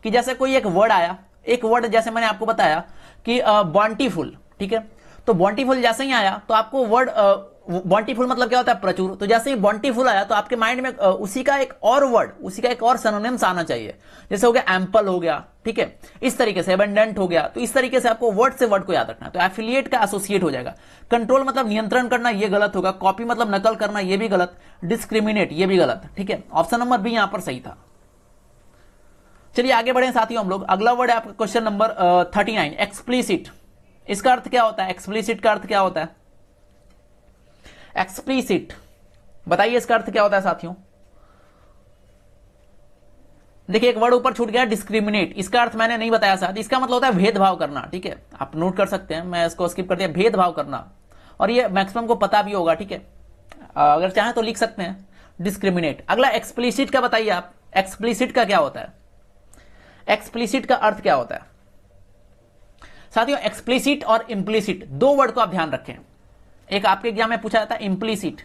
कि जैसे कोई एक वर्ड आया एक वर्ड जैसे मैंने आपको बताया कि बॉन्टीफुल ठीक है तो बॉन्टीफुल जैसे ही आया तो आपको वर्ड बॉन्टीफुल मतलब क्या होता है प्रचुर तो जैसे ही बॉन्टीफुल आया तो आपके माइंड में उसी का एक और वर्ड उसी का एक और सनोनिम्स आना चाहिए जैसे हो गया एम्पल हो गया ठीक है इस तरीके से एबेंडेंट हो गया तो इस तरीके से आपको वर्ड से वर्ड को याद रखना है तो एफिलिएट का एसोसिएट हो जाएगा कंट्रोल मतलब नियंत्रण करना यह गलत होगा कॉपी मतलब नकल करना यह भी गलत डिस्क्रिमिनेट यह भी गलत ठीक है ऑप्शन नंबर बी यहां पर सही था चलिए आगे बढ़े साथियों हम लोग अगला वर्ड है आपका question number thirty nine explicit इसका अर्थ क्या होता है एक्सप्लीसिट का अर्थ क्या होता है एक्सप्लीसिट बताइए इसका अर्थ क्या होता है साथियों देखिए एक वर्ड ऊपर छूट गया डिस्क्रिमिनेट इसका अर्थ मैंने नहीं बताया साथ इसका मतलब होता है भेदभाव करना ठीक है आप नोट कर सकते हैं मैं इसको स्किप कर दिया भेदभाव करना और ये मैक्सिमम को पता भी होगा ठीक है अगर चाहें तो लिख सकते हैं डिस्क्रिमिनेट अगला एक्सप्लिसिट का बताइए आप एक्सप्लिसिट का क्या होता है एक्सप्लिसिट का अर्थ क्या होता है साथियों एक्सप्लिसिट और इम्प्लिसिट दो वर्ड को आप ध्यान रखें एक आपके एग्जाम में पूछा जाता है इम्प्लीसिट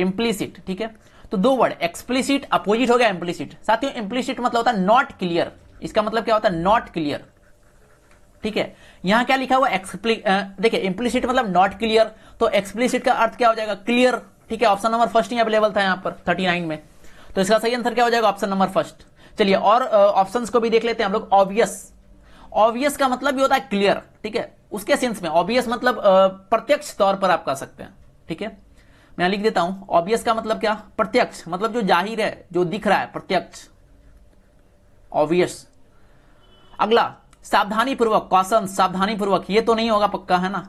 इम्प्लीसिट ठीक है तो दो वर्ड एक्सप्लीसिट अपोजिट हो गया इम्प्लीसिट साथियों इम्प्लीसिट मतलब होता है नॉट क्लियर इसका मतलब क्या होता है नॉट क्लियर ठीक है यहां क्या लिखा हुआ एक्सप्ली देखिए इम्प्लीसिट मतलब नॉट क्लियर तो एक्सप्लीसिट का अर्थ क्या हो जाएगा क्लियर ठीक है ऑप्शन नंबर फर्स्ट ही अवेलेबल था यहां पर थर्टी नाइन में तो इसका सही आंसर क्या हो जाएगा ऑप्शन नंबर फर्स्ट चलिए और ऑप्शंस uh, को भी देख लेते हैं हम लोग ऑब्वियस ऑब्वियस का मतलब ये होता है क्लियर ठीक है उसके सेंस में ऑब्वियस मतलब प्रत्यक्ष तौर पर आप कह सकते हैं ठीक है मैं लिख देता हूं ऑब्वियस का मतलब क्या प्रत्यक्ष मतलब जो जाहिर है जो दिख रहा है प्रत्यक्ष ऑब्वियस अगला सावधानी पूर्वक कौशन सावधानी पूर्वक ये तो नहीं होगा पक्का है ना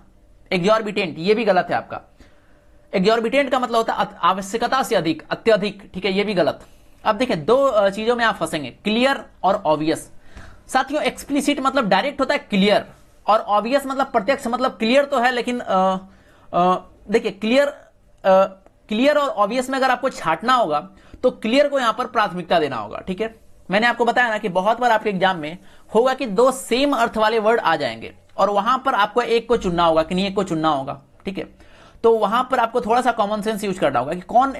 एग्जॉर्बिटेंट ये भी गलत है आपका एग्जॉर्बिटेंट का मतलब होता है आवश्यकता से अधिक अत्यधिक ठीक है ये भी गलत अब देखिये दो चीजों में आप फंसेंगे क्लियर और ऑब्वियस साथियों एक्सप्लिसिट मतलब डायरेक्ट होता है क्लियर और ऑब्वियस मतलब प्रत्यक्ष मतलब क्लियर तो है लेकिन देखिए क्लियर क्लियर और ऑब्वियस में अगर आपको छाटना होगा तो क्लियर को यहां पर प्राथमिकता देना होगा ठीक है मैंने आपको बताया ना कि बहुत बार आपके एग्जाम में होगा कि दो सेम अर्थ वाले वर्ड आ जाएंगे और वहां पर आपको एक को चुनना होगा कि नहीं एक को चुनना होगा ठीक है तो वहां पर आपको थोड़ा सा कॉमन सेंस यूज करना होगा कि कौन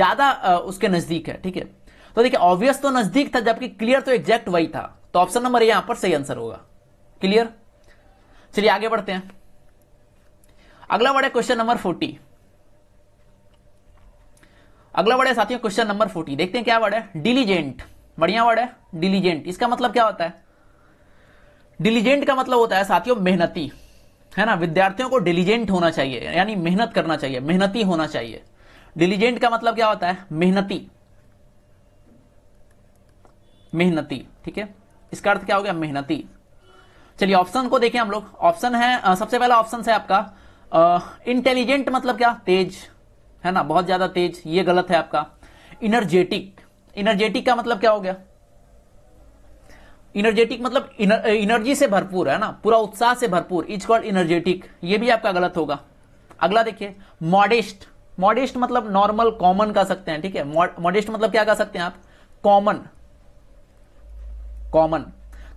ज्यादा उसके नजदीक है ठीक है तो देखिए ऑब्वियस तो नजदीक था जबकि क्लियर तो एग्जैक्ट वही था तो ऑप्शन नंबर यहां पर सही आंसर होगा क्लियर चलिए आगे बढ़ते हैं अगला वर्ड क्वेश्चन नंबर फोर्टी अगला वर्ड साथियों क्वेश्चन नंबर फोर्टी देखते हैं क्या वर्ड है डिलीजेंट बढ़िया वर्ड है डिलीजेंट इसका मतलब क्या होता है डिलीजेंट का मतलब होता है साथियों मेहनती है ना विद्यार्थियों को डिलीजेंट होना चाहिए यानी मेहनत करना चाहिए मेहनती होना चाहिए डिलीजेंट का मतलब क्या होता है मेहनती मेहनती ठीक है इसका अर्थ क्या हो गया मेहनती चलिए ऑप्शन को देखें हम लोग ऑप्शन है सबसे पहला ऑप्शन है आपका इंटेलिजेंट मतलब क्या तेज है ना बहुत ज्यादा तेज ये गलत है आपका इनर्जेटिक इनर्जेटिक का मतलब क्या हो गया इनर्जेटिक मतलब इनर्जी से भरपूर है ना पूरा उत्साह से भरपूर इज कॉल्ड इनर्जेटिक ये भी आपका गलत होगा अगला देखिए मॉडेस्ट मॉडेस्ट मतलब नॉर्मल कॉमन कह सकते हैं ठीक है मॉडेस्ट मतलब क्या कह सकते हैं आप कॉमन कॉमन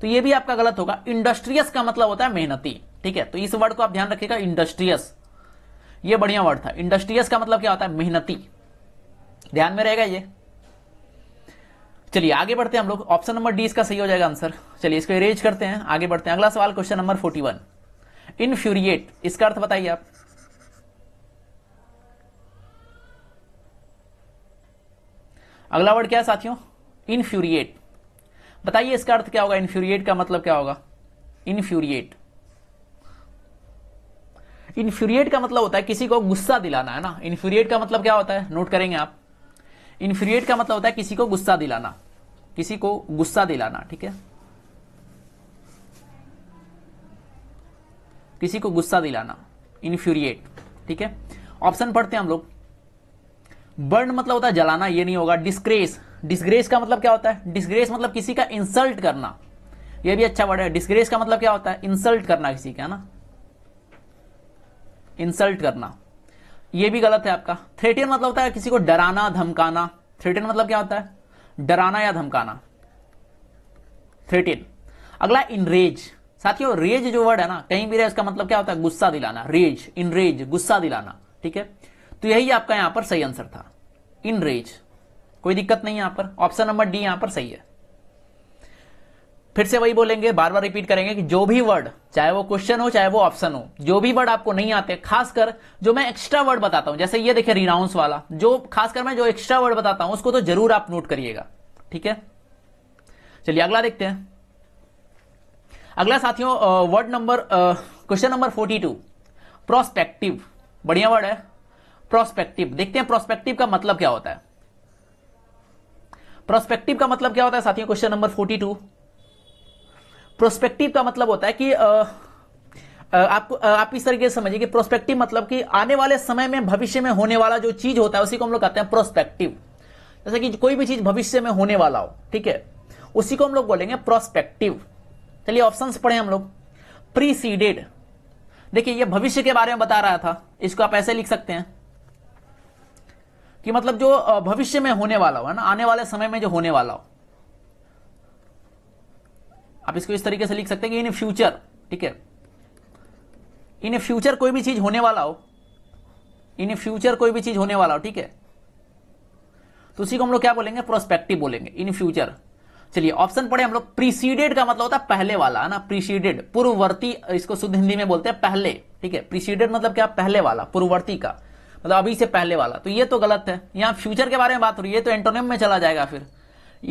तो ये भी आपका गलत होगा इंडस्ट्रियस का मतलब होता है मेहनती ठीक है तो इस वर्ड को आप ध्यान रखिएगा इंडस्ट्रियस ये बढ़िया वर्ड था इंडस्ट्रियस का मतलब क्या होता है मेहनती ध्यान में रहेगा ये चलिए आगे बढ़ते हैं हम लोग ऑप्शन नंबर डी इसका सही हो जाएगा आंसर चलिए इसको इरेज करते हैं आगे बढ़ते हैं अगला सवाल question number forty one infuriate इसका अर्थ बताइए आप अगला वर्ड क्या है साथियों इनफ्यूरिएट बताइए इसका अर्थ क्या होगा इन्फ्यूरिएट का मतलब क्या होगा इन्फ्यूरिएट इन्फ्यूरिएट का मतलब होता है किसी को गुस्सा दिलाना है ना इन्फ्यूरिएट का मतलब क्या होता है नोट करेंगे आप इन्फ्यूरिएट का मतलब होता है किसी को गुस्सा दिलाना किसी को गुस्सा दिलाना ठीक है किसी को गुस्सा दिलाना इन्फ्यूरिएट ठीक है ऑप्शन पढ़ते हैं हम लोग बर्न मतलब होता है जलाना ये नहीं होगा डिस्क्रेस डिस्ग्रेस का मतलब क्या होता है डिस्ग्रेस मतलब किसी का इंसल्ट करना यह भी अच्छा वर्ड है डिस्ग्रेस का मतलब क्या होता है इंसल्ट करना किसी का ना इंसल्ट करना यह भी गलत है आपका थ्रेटियन मतलब होता है किसी को डराना धमकाना थ्रेटियन मतलब क्या होता है डराना या धमकाना थ्रेटियन अगला इनरेज साथियों रेज जो वर्ड है ना कहीं भी रहे उसका मतलब क्या होता है गुस्सा दिलाना रेज इनरेज गुस्सा दिलाना ठीक है तो यही आपका यहां पर सही आंसर था इनरेज कोई दिक्कत नहीं यहां पर ऑप्शन नंबर डी यहां पर सही है फिर से वही बोलेंगे बार बार रिपीट करेंगे कि जो भी वर्ड चाहे वो क्वेश्चन हो चाहे वो ऑप्शन हो जो भी वर्ड आपको नहीं आते खासकर जो मैं एक्स्ट्रा वर्ड बताता हूं जैसे ये देखिए रिनाउंस वाला जो खासकर मैं जो एक्स्ट्रा वर्ड बताता हूं उसको तो जरूर आप नोट करिएगा ठीक है चलिए अगला देखते हैं अगला साथियों word number question number forty two prospective बढ़िया वर्ड है प्रोस्पेक्टिव देखते हैं प्रोस्पेक्टिव का मतलब क्या होता है प्रोस्पेक्टिव का मतलब क्या होता है साथियों question number forty two prospective का मतलब होता है कि आ, आपको आप आप इस तरीके से समझिए कि प्रोस्पेक्टिव मतलब कि आने वाले समय में भविष्य में होने वाला जो चीज होता है उसी को हम लोग कहते हैं प्रोस्पेक्टिव जैसे कि कोई भी चीज भविष्य में होने वाला हो ठीक है उसी को हम लोग बोलेंगे प्रोस्पेक्टिव चलिए ऑप्शन पढ़े हम लोग प्रीसीडेड देखिए ये भविष्य के बारे में बता रहा था इसको आप ऐसे लिख सकते हैं कि मतलब जो भविष्य में होने वाला हो है ना आने वाले समय में जो होने वाला हो आप इसको इस तरीके से लिख सकते हैं कि इन फ्यूचर ठीक है इन फ्यूचर कोई भी चीज होने वाला हो इन फ्यूचर कोई भी चीज होने वाला हो ठीक है तो उसी को हम लोग क्या बोलेंगे प्रोस्पेक्टिव बोलेंगे इन फ्यूचर चलिए ऑप्शन पढ़े हम लोग प्रीसीडेड का मतलब होता है पहले वाला है ना प्रीसीडेड पूर्ववर्ती इसको शुद्ध हिंदी में बोलते हैं पहले ठीक है प्रीसीडेड मतलब क्या पहले वाला पूर्ववर्ती का मतलब अभी से पहले वाला तो ये तो गलत है यहाँ फ्यूचर के बारे में बात हो रही है तो एंटोनियम में चला जाएगा फिर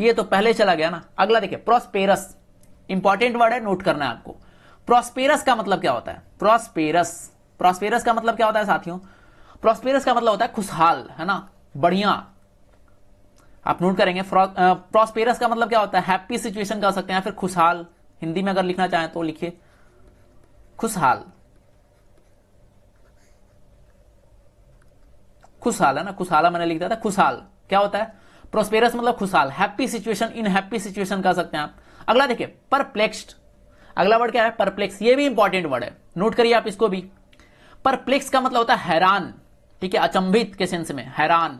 ये तो पहले चला गया ना अगला देखिए प्रोस्पेरस इंपॉर्टेंट वर्ड है नोट करना है आपको प्रोस्पेरस का मतलब क्या होता है प्रोस्पेरस प्रोस्पेरस का मतलब क्या होता है साथियों प्रोस्पेरस का मतलब होता है खुशहाल है ना बढ़िया आप नोट करेंगे प्रोस्पेरस का मतलब क्या होता है हैप्पी सिचुएशन कह सकते हैं फिर खुशहाल हिंदी में अगर लिखना चाहें तो लिखिए खुशहाल खुशहाल है ना खुशहाल मैंने लिख दिया था खुशहाल क्या होता है प्रोस्पेरस मतलब खुशहाल happy situation in happy situation कह सकते हैं आप अगला देखिए परप्लेक्स्ड अगला वर्ड क्या है परप्लेक्स ये भी इंपॉर्टेंट वर्ड है नोट करिए आप इसको भी परप्लेक्स का मतलब होता है हैरान ठीक है अचंभित के सेंस में हैरान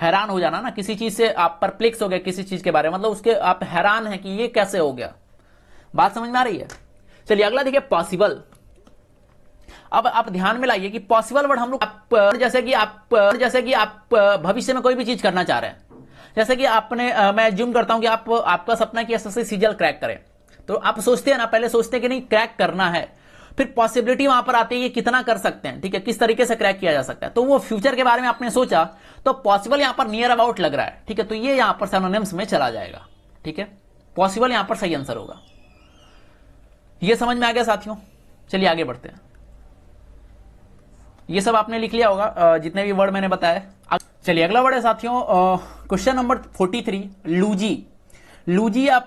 हैरान हो जाना ना किसी चीज से आप परप्लेक्स हो गए किसी चीज के बारे में मतलब उसके आप हैरान है कि ये कैसे हो गया बात समझ में आ रही है चलिए अगला देखिए पॉसिबल अब आप ध्यान में लाइए कि पॉसिबल वर्ड हम लोग जैसे कि आप जैसे कि आप भविष्य में कोई भी चीज करना चाह रहे हैं जैसे कि आपने मैं जूम करता हूं कि आप आपका सपना कि एसएससी सीजल क्रैक करें तो आप सोचते हैं ना पहले सोचते हैं कि नहीं क्रैक करना है फिर पॉसिबिलिटी वहां पर आती है ये कितना कर सकते हैं ठीक है किस तरीके से क्रैक किया जा सकता है तो वो फ्यूचर के बारे में आपने सोचा तो पॉसिबल यहां पर नियर अबाउट लग रहा है ठीक है तो ये यहां पर सेनोनिम्स में चला जाएगा ठीक है पॉसिबल यहां पर सही आंसर होगा ये समझ में आ गया साथियों चलिए आगे बढ़ते हैं ये सब आपने लिख लिया होगा जितने भी वर्ड मैंने बताया चलिए अगला वर्ड है साथियों क्वेश्चन नंबर फोर्टी थ्री लूजी लूजी आप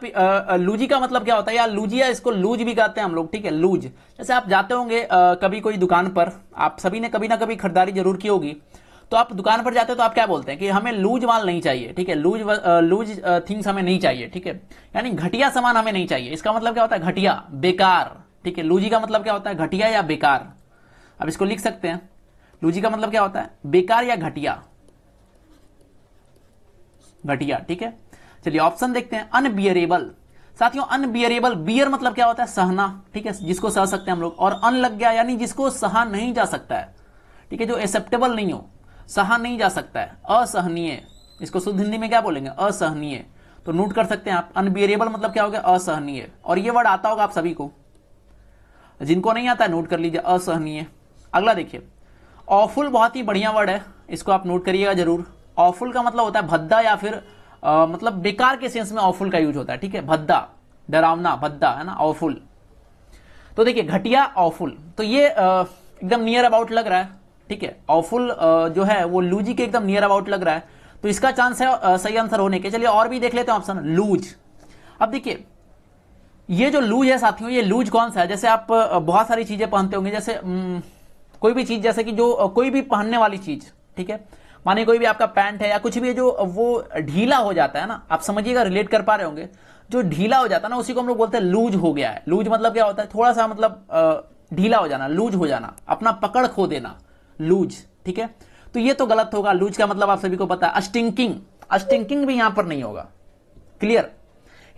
लूजी का मतलब क्या होता है या लूजी या इसको लूज भी कहते हैं हम लोग ठीक है लूज जैसे आप जाते होंगे कभी कोई दुकान पर आप सभी ने कभी ना कभी खरीदारी जरूर की होगी तो आप दुकान पर जाते हो तो आप क्या बोलते हैं कि हमें लूज माल नहीं चाहिए ठीक है लूज लूज थिंग्स हमें नहीं चाहिए ठीक है यानी घटिया सामान हमें नहीं चाहिए इसका मतलब क्या होता है घटिया बेकार ठीक है लूजी का मतलब क्या होता है घटिया या बेकार अब इसको लिख सकते हैं लूजी का मतलब क्या होता है बेकार या घटिया घटिया ठीक है चलिए ऑप्शन देखते हैं अनबियरेबल साथियों अनबियरेबल बियर मतलब क्या होता है सहना ठीक है जिसको सह सकते हैं हम लोग और अन लग गया यानी जिसको सहा नहीं जा सकता है ठीक है जो एक्सेप्टेबल नहीं हो सहा नहीं जा सकता है असहनीय इसको शुद्ध हिंदी में क्या बोलेंगे असहनीय तो नोट कर सकते हैं आप अनबियरेबल मतलब क्या हो गया असहनीय और ये वर्ड आता होगा आप सभी को जिनको नहीं आता नोट कर लीजिए असहनीय अगला देखिए ऑफुल बहुत ही बढ़िया वर्ड है इसको आप नोट करिएगा जरूर ऑफुल का मतलब होता है भद्दा या फिर आ, मतलब बेकार के सेंस में ऑफुल का यूज होता है ठीक है भद्दा डरावना भद्दा है ना ऑफुल तो देखिए घटिया ऑफुल तो ये एकदम नियर अबाउट लग रहा है ठीक है ऑफुल जो है वो लूजी के एकदम नियर अबाउट लग रहा है तो इसका चांस है सही आंसर होने के चलिए और भी देख लेते हैं ऑप्शन लूज अब देखिए ये जो लूज है साथियों ये लूज कौन सा है जैसे आप बहुत सारी चीजें पहनते होंगे जैसे न, कोई भी चीज जैसे कि जो कोई भी पहनने वाली चीज ठीक है माने कोई भी आपका पैंट है या कुछ भी जो वो ढीला हो जाता है ना आप समझिएगा रिलेट कर पा रहे होंगे जो ढीला हो जाता है ना उसी को हम लोग बोलते हैं लूज हो गया है लूज मतलब क्या होता है थोड़ा सा मतलब ढीला हो जाना लूज हो जाना अपना पकड़ खो देना लूज ठीक है तो ये तो गलत होगा लूज का मतलब आप सभी को पता है अस्टिंकिंग अस्टिंकिंग भी यहां पर नहीं होगा क्लियर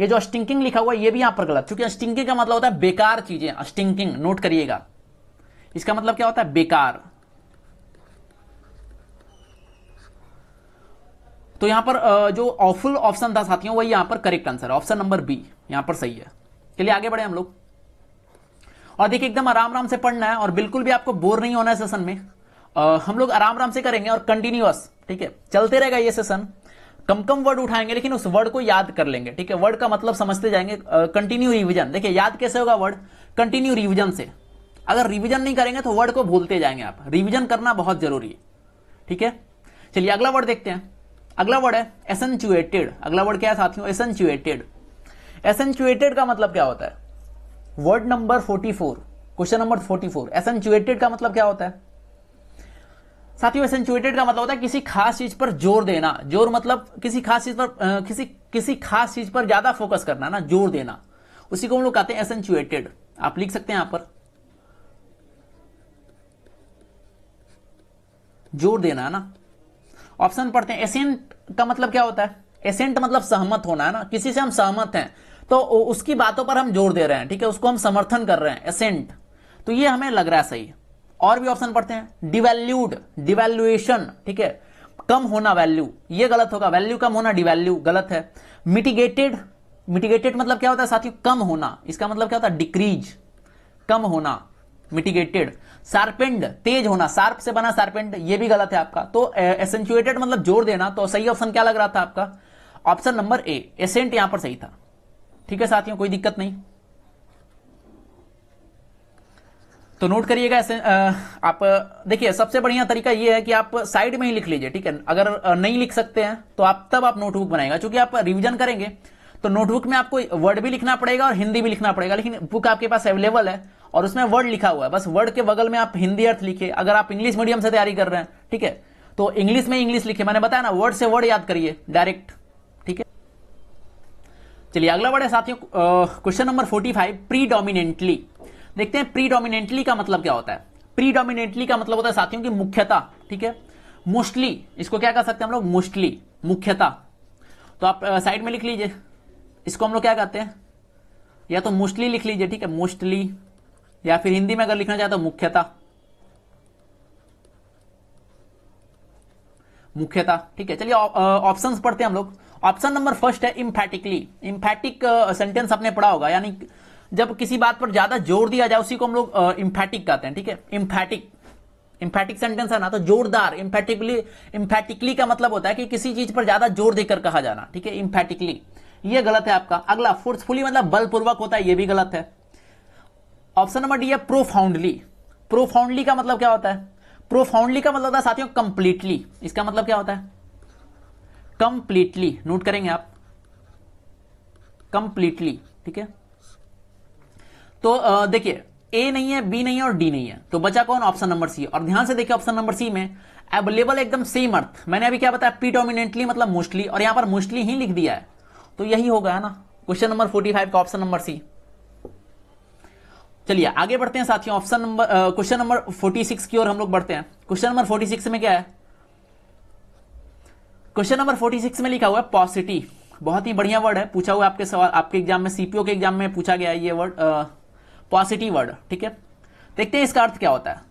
ये जो अस्टिंकिंग लिखा हुआ है ये भी यहां पर गलत क्योंकि अस्टिंकिंग का मतलब होता है बेकार चीजें अस्टिंकिंग नोट करिएगा इसका मतलब क्या होता है बेकार तो यहां पर जो ऑफुल ऑप्शन था साथियों वही यहां पर करेक्ट आंसर है ऑप्शन नंबर बी यहां पर सही है चलिए आगे बढ़े हम लोग और देखिए एकदम आराम आराम से पढ़ना है और बिल्कुल भी आपको बोर नहीं होना है सेशन में आ, हम लोग आराम आराम से करेंगे और कंटिन्यूअस ठीक है चलते रहेगा ये सेशन कम कम वर्ड उठाएंगे लेकिन उस वर्ड को याद कर लेंगे ठीक है वर्ड का मतलब समझते जाएंगे कंटिन्यू रिविजन देखिए याद कैसे होगा वर्ड कंटिन्यू रिविजन से अगर रिविजन नहीं करेंगे तो वर्ड को भूलते जाएंगे आप रिविजन करना बहुत जरूरी है ठीक है चलिए अगला वर्ड देखते हैं अगला वर्ड है एसेंचुएटेड अगला वर्ड क्या है साथियों एसेंचुएटेड एसेंचुएटेड का मतलब क्या होता है word number 44 question number forty four accentuated का मतलब क्या होता है साथियों एसेंचुएटेड का मतलब होता है किसी खास चीज पर जोर देना जोर मतलब किसी खास चीज पर किसी किसी खास चीज पर ज्यादा फोकस करना ना जोर देना उसी को हम लोग कहते हैं एसेंचुएटेड आप लिख सकते हैं यहां पर जोर देना है ना ऑप्शन पढ़ते हैं एसेंट का मतलब क्या होता है एसेंट मतलब सहमत होना है ना किसी से हम सहमत हैं तो उसकी बातों पर हम जोर दे रहे हैं ठीक है उसको हम समर्थन कर रहे हैं एसेंट तो ये हमें लग रहा है सही और भी ऑप्शन पढ़ते हैं डिवेल्यूड डिवेल्युएशन ठीक है कम होना वैल्यू ये गलत होगा वैल्यू कम होना डिवेल्यू गलत है मिटिगेटेड मिटिगेटेड मतलब क्या होता है साथियों कम होना इसका मतलब क्या होता है डिक्रीज कम होना मिटिगेटेड सार्पेंड तेज होना सार्प से बना सार्पेंड ये भी गलत है आपका तो एसेंचुएटेड मतलब जोर देना तो सही ऑप्शन क्या लग रहा था आपका ऑप्शन नंबर ए एसेंट यहां पर सही था ठीक है साथियों कोई दिक्कत नहीं तो नोट करिएगा ऐसे आप देखिए सबसे बढ़िया तरीका यह है कि आप साइड में ही लिख लीजिए ठीक है अगर नहीं लिख सकते हैं तो आप तब आप नोटबुक बनाएगा क्योंकि आप रिवीजन करेंगे तो नोटबुक में आपको वर्ड भी लिखना पड़ेगा और हिंदी भी लिखना पड़ेगा लेकिन बुक आपके पास अवेलेबल है और उसमें वर्ड लिखा हुआ है बस वर्ड के बगल में आप हिंदी अर्थ लिखिए अगर आप इंग्लिश मीडियम से तैयारी कर रहे हैं ठीक है तो इंग्लिश में इंग्लिश लिखिए मैंने बताया ना वर्ड से वर्ड याद करिए डायरेक्ट ठीक है चलिए अगला वर्ड है साथियों क्वेश्चन नंबर फोर्टी फाइव देखते हैं प्रीडोमिनेंटली का मतलब क्या होता है प्रीडोमिनेंटली का मतलब होता है साथियों की मुख्यता ठीक है मोस्टली इसको क्या कह सकते हैं हम लोग मोस्टली मुख्यता तो आप साइड में लिख लीजिए इसको हम लोग क्या कहते हैं या तो मोस्टली लिख लीजिए ठीक है मोस्टली या फिर हिंदी में अगर लिखना चाहे तो मुख्यता मुख्यता ठीक है चलिए ऑप्शंस पढ़ते हैं हम लोग ऑप्शन नंबर फर्स्ट है इम्फेटिकली इम्फेटिक सेंटेंस आपने पढ़ा होगा यानी जब किसी बात पर ज्यादा जोर दिया जाए उसी को हम लोग इम्फेटिक कहते हैं ठीक है इम्फेटिक इम्फेटिक सेंटेंस है ना तो जोरदार इम्फेटिकली इम्फेटिकली का मतलब होता है कि किसी चीज पर ज्यादा जोर देकर कहा जाना ठीक है इम्फेटिकली ये गलत है आपका अगला फोर्सफुली मतलब बलपूर्वक होता है ये भी गलत है ऑप्शन नंबर डी है प्रोफाउंडली प्रोफाउंडली का मतलब क्या होता है प्रोफाउंडली का मतलब होता है साथियों कंप्लीटली इसका मतलब क्या होता है कंप्लीटली नोट करेंगे आप कंप्लीटली ठीक है तो देखिए ए नहीं है बी नहीं है और डी नहीं है तो बचा कौन ऑप्शन नंबर सी और ध्यान से देखिए ऑप्शन नंबर सी में अवेलेबल एकदम सेम अर्थ मैंने अभी क्या बताया पी डोमिनेटली मतलब मोस्टली और यहां पर मोस्टली ही लिख दिया है तो यही होगा है ना क्वेश्चन नंबर फोर्टी फाइव का ऑप्शन नंबर सी चलिए आगे बढ़ते हैं साथियों ऑप्शन नंबर क्वेश्चन नंबर 46 की ओर हम लोग बढ़ते हैं क्वेश्चन नंबर 46 में क्या है क्वेश्चन नंबर 46 में लिखा हुआ है पॉसिटी बहुत ही बढ़िया वर्ड है पूछा हुआ आपके सवाल आपके एग्जाम में सीपीओ के एग्जाम में पूछा गया है ये वर्ड पॉसिटी वर्ड ठीक है देखते हैं इसका अर्थ क्या होता है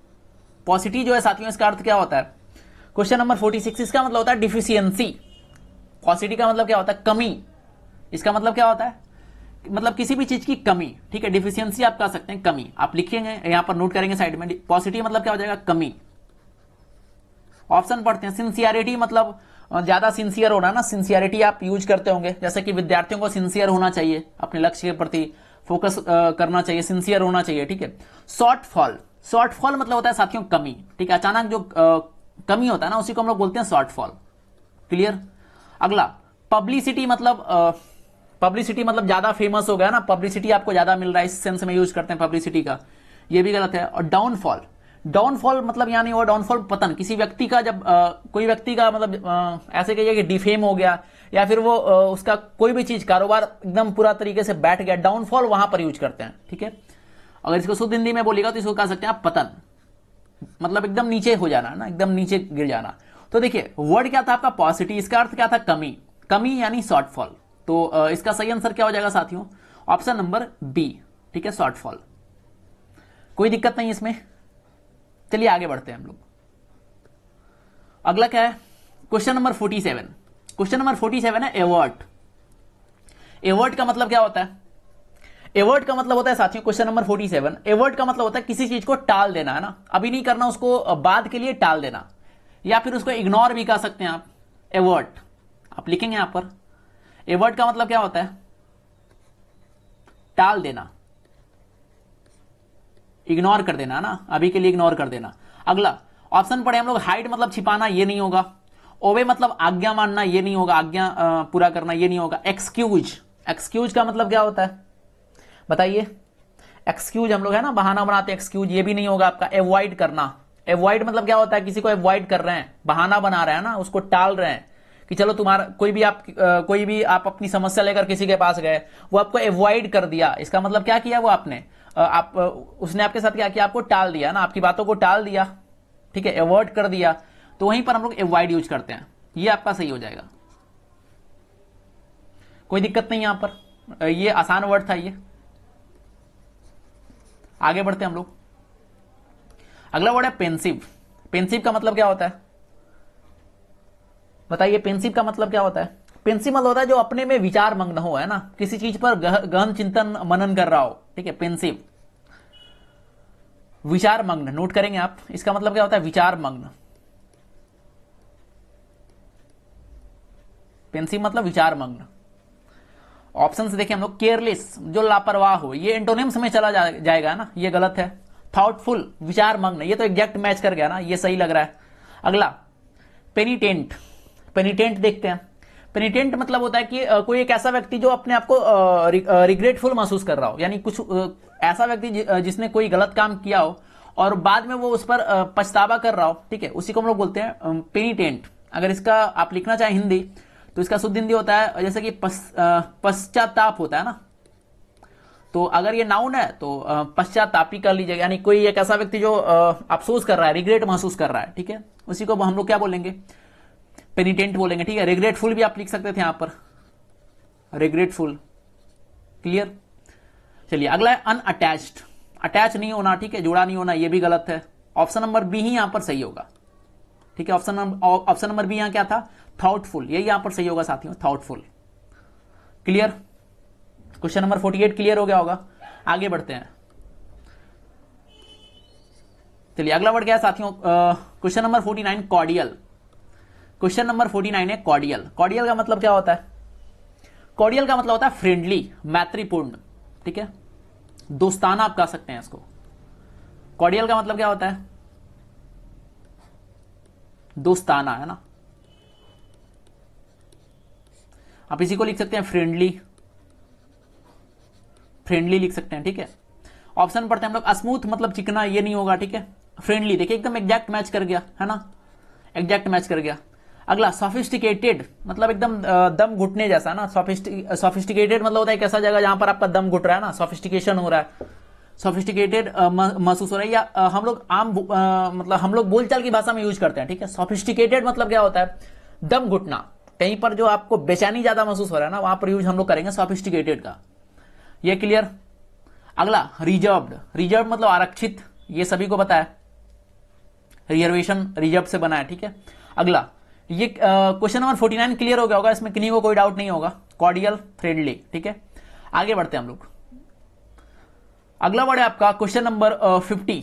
पॉसिटी जो है साथियों इसका अर्थ क्या होता है क्वेश्चन नंबर सिक्स इसका मतलब होता है डिफिशियंसी पॉसिटी का मतलब क्या होता है कमी इसका मतलब क्या होता है मतलब किसी भी चीज की कमी ठीक है डिफिशियंसी आप कह सकते हैं कमी आप लिखेंगे यहां पर नोट करेंगे साइड में पॉजिटिव मतलब क्या हो जाएगा कमी ऑप्शन पढ़ते हैं सिंसियरिटी मतलब ज्यादा सिंसियर होना ना सिंसियरिटी आप यूज करते होंगे जैसे कि विद्यार्थियों को सिंसियर होना चाहिए अपने लक्ष्य के प्रति फोकस करना चाहिए सिंसियर होना चाहिए ठीक है शॉर्टफॉल शॉर्टफॉल मतलब होता है साथियों कमी ठीक है अचानक जो आ, कमी होता है ना उसी को हम लोग बोलते हैं शॉर्टफॉल क्लियर अगला पब्लिसिटी मतलब आ, पब्लिसिटी मतलब ज्यादा फेमस हो गया ना पब्लिसिटी आपको ज्यादा मिल रहा है इस सेंस में यूज करते हैं पब्लिसिटी का ये भी गलत है और डाउनफॉल डाउनफॉल मतलब यानी वो डाउनफॉल पतन किसी व्यक्ति का जब आ, कोई व्यक्ति का मतलब आ, ऐसे कहिए कि डिफेम हो गया या फिर वो आ, उसका कोई भी चीज कारोबार एकदम पूरा तरीके से बैठ गया डाउनफॉल वहां पर यूज करते हैं ठीक है अगर इसको शुद्ध हिंदी में बोलेगा तो इसको कह सकते हैं आप पतन मतलब एकदम नीचे हो जाना ना एकदम नीचे गिर जाना तो देखिए वर्ड क्या था आपका पॉजिटिव इसका अर्थ क्या था कमी कमी यानी शॉर्टफॉल तो इसका सही आंसर क्या हो जाएगा साथियों ऑप्शन नंबर बी ठीक है शॉर्टफॉल कोई दिक्कत नहीं इसमें चलिए आगे बढ़ते हैं हम लोग अगला क्या है question number forty seven question number forty seven है एवर्ट एवर्ट का मतलब क्या होता है एवर्ट का मतलब होता है साथियों question number forty seven avert का मतलब होता है किसी चीज को टाल देना है ना अभी नहीं करना उसको बाद के लिए टाल देना या फिर उसको इग्नोर भी कर सकते हैं आप एवर्ट आप लिखेंगे यहां पर एवर्ट का मतलब क्या होता है टाल देना इग्नोर कर देना ना अभी के लिए इग्नोर कर देना अगला ऑप्शन पढ़े हम लोग हाइट मतलब छिपाना ये नहीं होगा ओवे मतलब आज्ञा मानना ये नहीं होगा आज्ञा पूरा करना ये नहीं होगा एक्सक्यूज एक्सक्यूज का मतलब क्या होता है बताइए एक्सक्यूज हम लोग है ना बहाना बनाते हैं एक्सक्यूज ये भी नहीं होगा आपका एवॉइड करना एवॉइड मतलब क्या होता है किसी को एवॉइड कर रहे हैं बहाना बना रहे हैं ना उसको टाल रहे हैं कि चलो तुम्हारा कोई भी आप कोई भी आप अपनी समस्या लेकर किसी के पास गए वो आपको एवॉइड कर दिया इसका मतलब क्या किया वो आपने आप उसने आपके साथ क्या किया आपको टाल दिया ना आपकी बातों को टाल दिया ठीक है एवॉइड कर दिया तो वहीं पर हम लोग एवॉइड यूज करते हैं ये आपका सही हो जाएगा कोई दिक्कत नहीं यहां पर ये आसान वर्ड था ये आगे बढ़ते हैं हम लोग अगला वर्ड है पेंसिव पेंसिव का मतलब क्या होता है बताइए पेंसिव का मतलब क्या होता है पेंसिव मतलब होता है जो अपने में विचार मग्न हो है ना किसी चीज पर गहन चिंतन मनन कर रहा हो ठीक है पेंसिव विचार मग्न नोट करेंगे आप इसका मतलब क्या होता है विचार मग्न पेंसिव मतलब विचार मग्न ऑप्शन देखें हम लोग केयरलेस जो लापरवाह हो ये एंटोनिम्स में चला जा, जाएगा ना ये गलत है थॉटफुल विचार मग्न ये तो एग्जैक्ट मैच कर गया ना ये सही लग रहा है अगला पेनिटेंट पेनिटेंट देखते हैं पेनिटेंट मतलब होता है कि कोई एक ऐसा व्यक्ति जो अपने आप को रिग्रेटफुल महसूस कर रहा हो यानी कुछ ऐसा व्यक्ति जिसने कोई गलत काम किया हो और बाद में वो उस पर पछतावा कर रहा हो ठीक है उसी को हम लोग बोलते हैं पेनिटेंट अगर इसका आप लिखना चाहें हिंदी तो इसका शुद्ध हिंदी होता है जैसे कि पश्चाताप होता है ना तो अगर ये नाउन है तो पश्चातापी कर लीजिएगा यानी कोई एक ऐसा व्यक्ति जो अफसोस कर रहा है रिग्रेट महसूस कर रहा है ठीक है उसी को हम लोग क्या बोलेंगे पेनिटेंट बोलेंगे ठीक है रिग्रेटफुल भी आप लिख सकते थे यहां पर रिग्रेटफुल क्लियर चलिए अगला है अनअटैच्ड अटैच नहीं होना ठीक है जुड़ा नहीं होना यह भी गलत है ऑप्शन नंबर बी ही यहां पर सही होगा ठीक है ऑप्शन ऑप्शन नंबर बी यहां क्या था थॉटफुल यही यहां पर सही होगा साथियों thoughtful clear question number 48 clear हो गया होगा आगे बढ़ते हैं चलिए अगला वर्ड क्या है साथियों question number 49 cordial question number forty nine है कॉर्डियल कॉर्डियल का मतलब क्या होता है कॉर्डियल का मतलब होता है फ्रेंडली मैत्रीपूर्ण ठीक है दोस्ताना आप कह सकते हैं इसको कॉर्डियल का मतलब क्या होता है दोस्ताना है ना आप इसी को लिख सकते हैं फ्रेंडली फ्रेंडली लिख सकते हैं ठीक है ऑप्शन पढ़ते हैं हम लोग स्मूथ मतलब चिकना ये नहीं होगा ठीक है फ्रेंडली देखिए एकदम एग्जैक्ट मैच कर गया है ना एग्जैक्ट मैच कर गया अगला सोफिस्टिकेटेड मतलब एकदम दम घुटने जैसा ना सोफिस्टिकेटेड मतलब होता है कैसा जगह जहां पर आपका दम घुट रहा है ना सोफिस्टिकेशन हो रहा है सोफिस्टिकेटेड महसूस हो रहा है या हम लोग आम मतलब हम लोग बोलचाल की भाषा में यूज करते हैं ठीक है सोफिस्टिकेटेड मतलब क्या होता है दम घुटना कहीं पर जो आपको बेचैनी ज्यादा महसूस हो रहा है ना वहां पर यूज हम लोग करेंगे सोफिस्टिकेटेड का ये क्लियर अगला रिजर्व रिजर्व मतलब आरक्षित ये सभी को पता है रिजर्वेशन रिजर्व से बना है ठीक है अगला ये question number forty nine clear हो गया होगा इसमें किन्हीं को कोई डाउट नहीं होगा कॉर्डियल फ्रेंडली ठीक है आगे बढ़ते हैं हम लोग अगला वर्ड है आपका क्वेश्चन नंबर फिफ्टी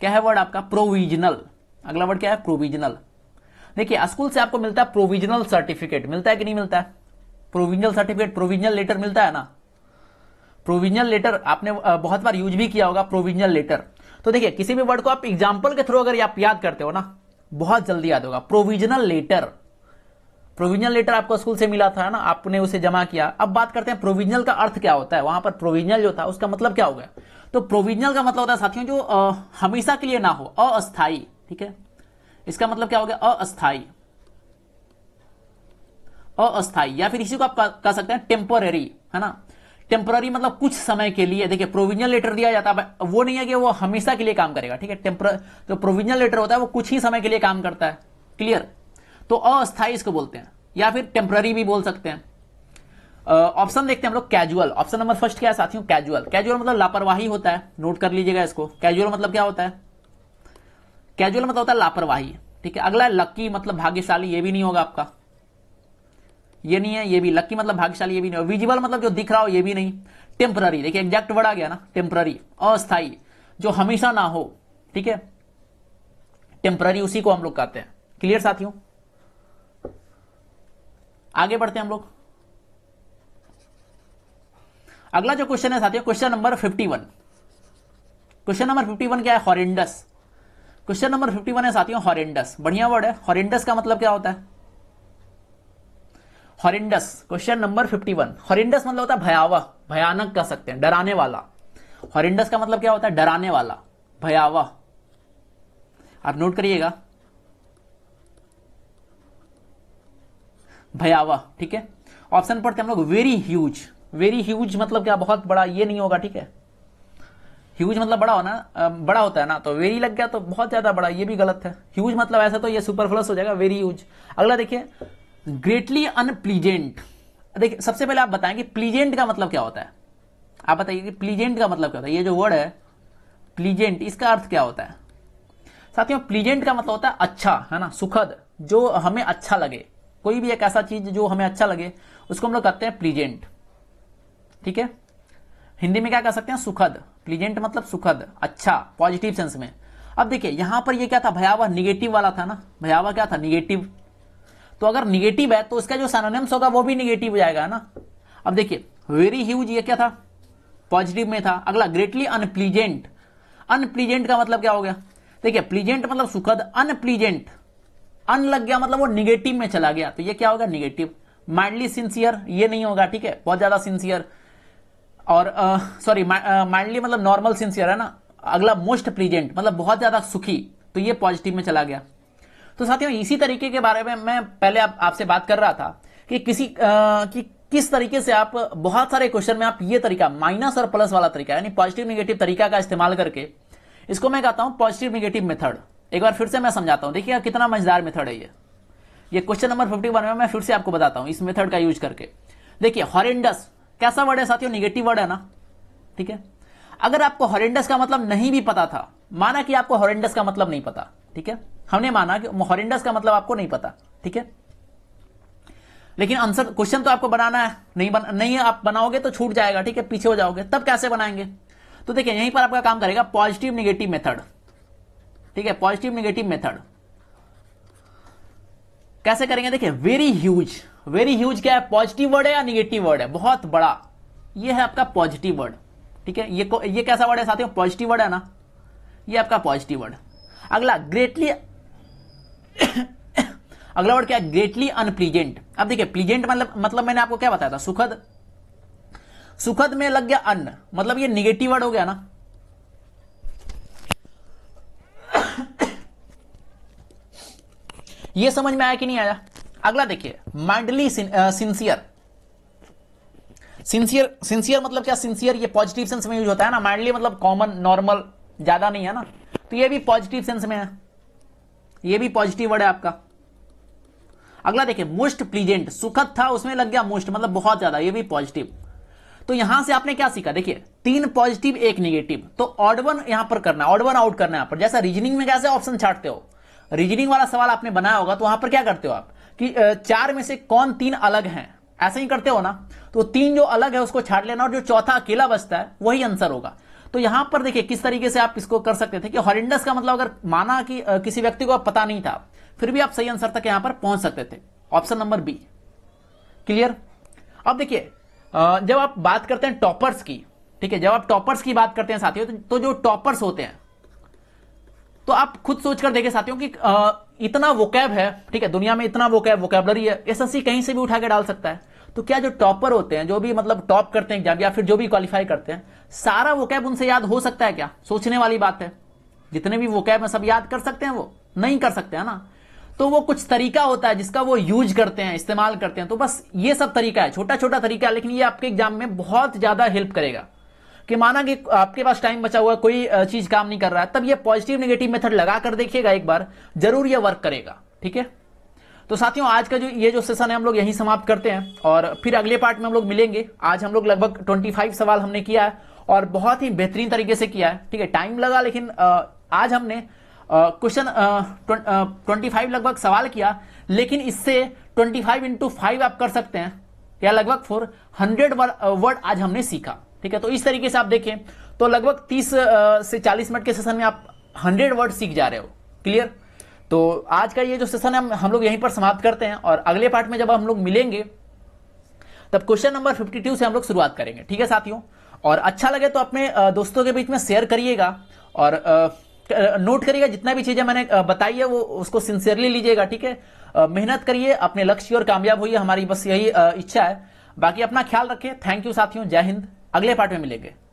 क्या है वर्ड आपका प्रोविजनल अगला वर्ड क्या है प्रोविजनल देखिए स्कूल से आपको मिलता है प्रोविजनल सर्टिफिकेट मिलता है कि नहीं मिलता है प्रोविजनल सर्टिफिकेट प्रोविजनल लेटर मिलता है ना प्रोविजनल लेटर आपने बहुत बार यूज भी किया होगा प्रोविजनल लेटर तो देखिए किसी भी वर्ड को आप एग्जाम्पल के थ्रू अगर आप याद करते हो ना बहुत जल्दी याद होगा प्रोविजनल लेटर प्रोविजनल लेटर आपको स्कूल से मिला था ना आपने उसे जमा किया अब बात करते हैं प्रोविजनल का अर्थ क्या होता है वहां पर प्रोविजनल जो था उसका मतलब क्या हो गया तो प्रोविजनल का मतलब होता है साथियों जो आ, हमेशा के लिए ना हो अस्थाई ठीक है इसका मतलब क्या हो गया अस्थाई अस्थाई या फिर इसी को आप कह सकते हैं टेम्पोरेरी है ना टेम्पररी मतलब कुछ समय के लिए देखिए प्रोविजनल लेटर दिया जाता है वो नहीं है कि वो हमेशा के लिए काम करेगा ठीक है टेम्पर जो प्रोविजनल लेटर होता है वो कुछ ही समय के लिए काम करता है क्लियर तो अस्थायी इसको बोलते हैं या फिर टेम्पररी भी बोल सकते हैं ऑप्शन uh, देखते हैं हम लोग कैजुअल ऑप्शन नंबर फर्स्ट क्या है साथियों कैजुअल कैजुअल मतलब लापरवाही होता है नोट कर लीजिएगा इसको कैजुअल मतलब क्या होता है कैजुअल मतलब होता है लापरवाही ठीक है अगला लकी मतलब भाग्यशाली ये भी नहीं होगा आपका ये नहीं है ये भी लक्की मतलब भाग्यशाली ये भी नहीं विजिबल मतलब जो दिख रहा हो ये भी नहीं टेम्पररी देखिए एग्जैक्ट वर्ड आ गया ना टेम्पररी अस्थाई जो हमेशा ना हो ठीक है टेम्पररी उसी को हम लोग कहते हैं क्लियर साथियों आगे बढ़ते हैं हम लोग अगला जो क्वेश्चन है साथियों क्वेश्चन नंबर 51 क्वेश्चन नंबर 51 क्या है हॉरेंडस क्वेश्चन नंबर 51 है साथियों हॉरेंडस बढ़िया वर्ड है हॉरेंडस का मतलब क्या होता है horrendous question number fifty one horrendous मतलब होता है भयावह भयानक कह सकते हैं डराने वाला हॉरिंडस का मतलब क्या होता है डराने वाला भयावह आप नोट करिएगा भयावह ठीक है ऑप्शन पढ़ते हम लोग वेरी ह्यूज वेरी ह्यूज मतलब क्या बहुत बड़ा ये नहीं होगा ठीक है ह्यूज मतलब बड़ा होना बड़ा होता है ना तो वेरी लग गया तो बहुत ज्यादा बड़ा ये भी गलत है ह्यूज मतलब ऐसा तो ये सुपरफ्लस हो जाएगा वेरी ह्यूज अगला देखिए ग्रेटली अनप्लीजेंट देखिए सबसे पहले आप बताएं कि प्लीजेंट का मतलब क्या होता है आप बताइए कि प्लीजेंट का मतलब क्या होता है ये जो वर्ड है प्लीजेंट इसका अर्थ क्या होता है साथियों प्लीजेंट का मतलब होता है अच्छा है ना सुखद जो हमें अच्छा लगे कोई भी एक ऐसा चीज जो हमें अच्छा लगे उसको हम लोग कहते हैं प्लीजेंट ठीक है हिंदी में क्या कह सकते हैं सुखद प्लीजेंट मतलब सुखद अच्छा पॉजिटिव सेंस में अब देखिए यहां पर ये क्या था भयावह निगेटिव वाला था ना भयावह क्या था निगेटिव तो अगर निगेटिव है तो इसका जो सैनोनिम्स होगा वो भी निगेटिव हो जाएगा ना अब देखिए वेरी ह्यूज ये क्या था पॉजिटिव में था अगला ग्रेटली अनप्लीजेंट अनप्लीजेंट का मतलब क्या हो गया देखिए प्लीजेंट मतलब सुखद अनप्लीजेंट अन लग गया मतलब वो निगेटिव में चला गया तो ये क्या होगा निगेटिव माइल्डली सिंसियर ये नहीं होगा ठीक है बहुत ज्यादा सिंसियर और सॉरी माइल्डली मतलब नॉर्मल सिंसियर है ना अगला मोस्ट प्लीजेंट मतलब बहुत ज्यादा सुखी तो ये पॉजिटिव में चला गया तो साथियों इसी तरीके के बारे में मैं पहले आप, आपसे बात कर रहा था कि किसी आ, कि किस तरीके से आप बहुत सारे क्वेश्चन में आप ये तरीका माइनस और प्लस वाला तरीका यानी पॉजिटिव निगेटिव तरीका का इस्तेमाल करके इसको मैं कहता हूं पॉजिटिव निगेटिव मेथड एक बार फिर से मैं समझाता हूं देखिए कितना मजेदार मेथड है ये ये क्वेश्चन नंबर फिफ्टी वन में मैं फिर से आपको बताता हूं इस मेथड का यूज करके देखिए हॉरेंडस कैसा वर्ड है साथियों निगेटिव वर्ड है ना ठीक है अगर आपको हॉरेंडस का मतलब नहीं भी पता था माना कि आपको हॉरेंडस का मतलब नहीं पता ठीक है हमने माना कि मोहरिंडस का मतलब आपको नहीं पता ठीक है लेकिन आंसर क्वेश्चन तो आपको बनाना है नहीं बन, नहीं आप बनाओगे तो छूट जाएगा ठीक है पीछे हो जाओगे तब कैसे बनाएंगे तो देखिए यहीं पर आपका काम करेगा पॉजिटिव निगेटिव मेथड ठीक है पॉजिटिव निगेटिव मेथड कैसे करेंगे देखिए वेरी ह्यूज वेरी ह्यूज क्या है पॉजिटिव वर्ड है या निगेटिव वर्ड है बहुत बड़ा ये है आपका पॉजिटिव वर्ड ठीक है ये ये कैसा वर्ड है साथियों पॉजिटिव वर्ड है ना ये आपका पॉजिटिव वर्ड अगला ग्रेटली [coughs] अगला वर्ड क्या है ग्रेटली अनप्लीजेंट अब देखिए प्लीजेंट मतलब मतलब मैंने आपको क्या बताया था सुखद सुखद में लग गया अन्न मतलब ये निगेटिव वर्ड हो गया ना [coughs] ये समझ में आया कि नहीं आया अगला देखिए माइंडली सिंसियर सिंसियर सिंसियर मतलब क्या सिंसियर ये पॉजिटिव सेंस में यूज होता है ना माइंडली मतलब कॉमन नॉर्मल ज्यादा नहीं है ना तो ये भी पॉजिटिव सेंस में है ये भी पॉजिटिव वर्ड है आपका अगला देखिए मोस्ट प्लीजेंट सुखद था उसमें लग गया मोस्ट मतलब बहुत ज्यादा ये भी पॉजिटिव तो यहां से आपने क्या सीखा देखिए तीन पॉजिटिव एक निगेटिव तो ऑड वन यहां पर करना ऑड वन आउट करना पर जैसा रीजनिंग में कैसे ऑप्शन छाटते हो रीजनिंग वाला सवाल आपने बनाया होगा तो वहां पर क्या करते हो आप कि चार में से कौन तीन अलग हैं ऐसे ही करते हो ना तो तीन जो अलग है उसको छाट लेना और जो चौथा अकेला बचता है वही आंसर होगा तो यहां पर देखिए किस तरीके से आप इसको कर सकते थे कि हॉरिंडस का मतलब अगर माना कि किसी व्यक्ति को पता नहीं था फिर भी आप सही आंसर तक यहां पर पहुंच सकते थे ऑप्शन नंबर बी क्लियर अब देखिए जब आप बात करते हैं टॉपर्स की ठीक है जब आप टॉपर्स की बात करते हैं साथियों तो, तो जो टॉपर्स होते हैं तो आप खुद सोचकर देखे साथियों कि इतना वोकैब है ठीक है दुनिया में इतना वोकैब वोकैबलरी है एसएससी कहीं से भी उठा के डाल सकता है तो क्या जो टॉपर होते हैं जो भी मतलब टॉप करते हैं एग्जाम या फिर जो भी क्वालिफाई करते हैं सारा वो कैब उनसे याद हो सकता है क्या सोचने वाली बात है जितने भी कैब है सब याद कर सकते हैं वो नहीं कर सकते है ना तो वो कुछ तरीका होता है जिसका वो यूज करते हैं इस्तेमाल करते हैं तो बस ये सब तरीका है छोटा छोटा तरीका है लेकिन ये आपके एग्जाम में बहुत ज्यादा हेल्प करेगा कि माना कि आपके पास टाइम बचा हुआ कोई चीज काम नहीं कर रहा है तब ये पॉजिटिव नेगेटिव मेथड लगा कर देखिएगा एक बार जरूर ये वर्क करेगा ठीक है तो साथियों आज का जो ये जो सेशन है हम लोग यहीं समाप्त करते हैं और फिर अगले पार्ट में हम लोग मिलेंगे आज हम लोग लगभग 25 सवाल हमने किया है और बहुत ही बेहतरीन तरीके से किया है ठीक है टाइम लगा लेकिन आज हमने क्वेश्चन ट्वेंटी फाइव लगभग सवाल किया लेकिन इससे ट्वेंटी फाइव इंटू फाइव आप कर सकते हैं या लगभग फोर हंड्रेड वर्ड आज हमने सीखा ठीक है तो इस तरीके से आप देखें तो लगभग तीस से चालीस मिनट के सेशन में आप हंड्रेड वर्ड सीख जा रहे हो क्लियर तो आज का ये जो सेशन है हम लोग यहीं पर समाप्त करते हैं और अगले पार्ट में जब हम लोग मिलेंगे तब क्वेश्चन नंबर टू से हम लोग शुरुआत करेंगे ठीक है साथियों और अच्छा लगे तो अपने दोस्तों के बीच में शेयर करिएगा और नोट करिएगा जितना भी चीजें मैंने बताई है वो उसको सिंसियरली लीजिएगा ठीक है मेहनत करिए अपने लक्ष्य और कामयाब होइए हमारी बस यही इच्छा है बाकी अपना ख्याल रखिए थैंक यू साथियों जय हिंद अगले पार्ट में मिलेंगे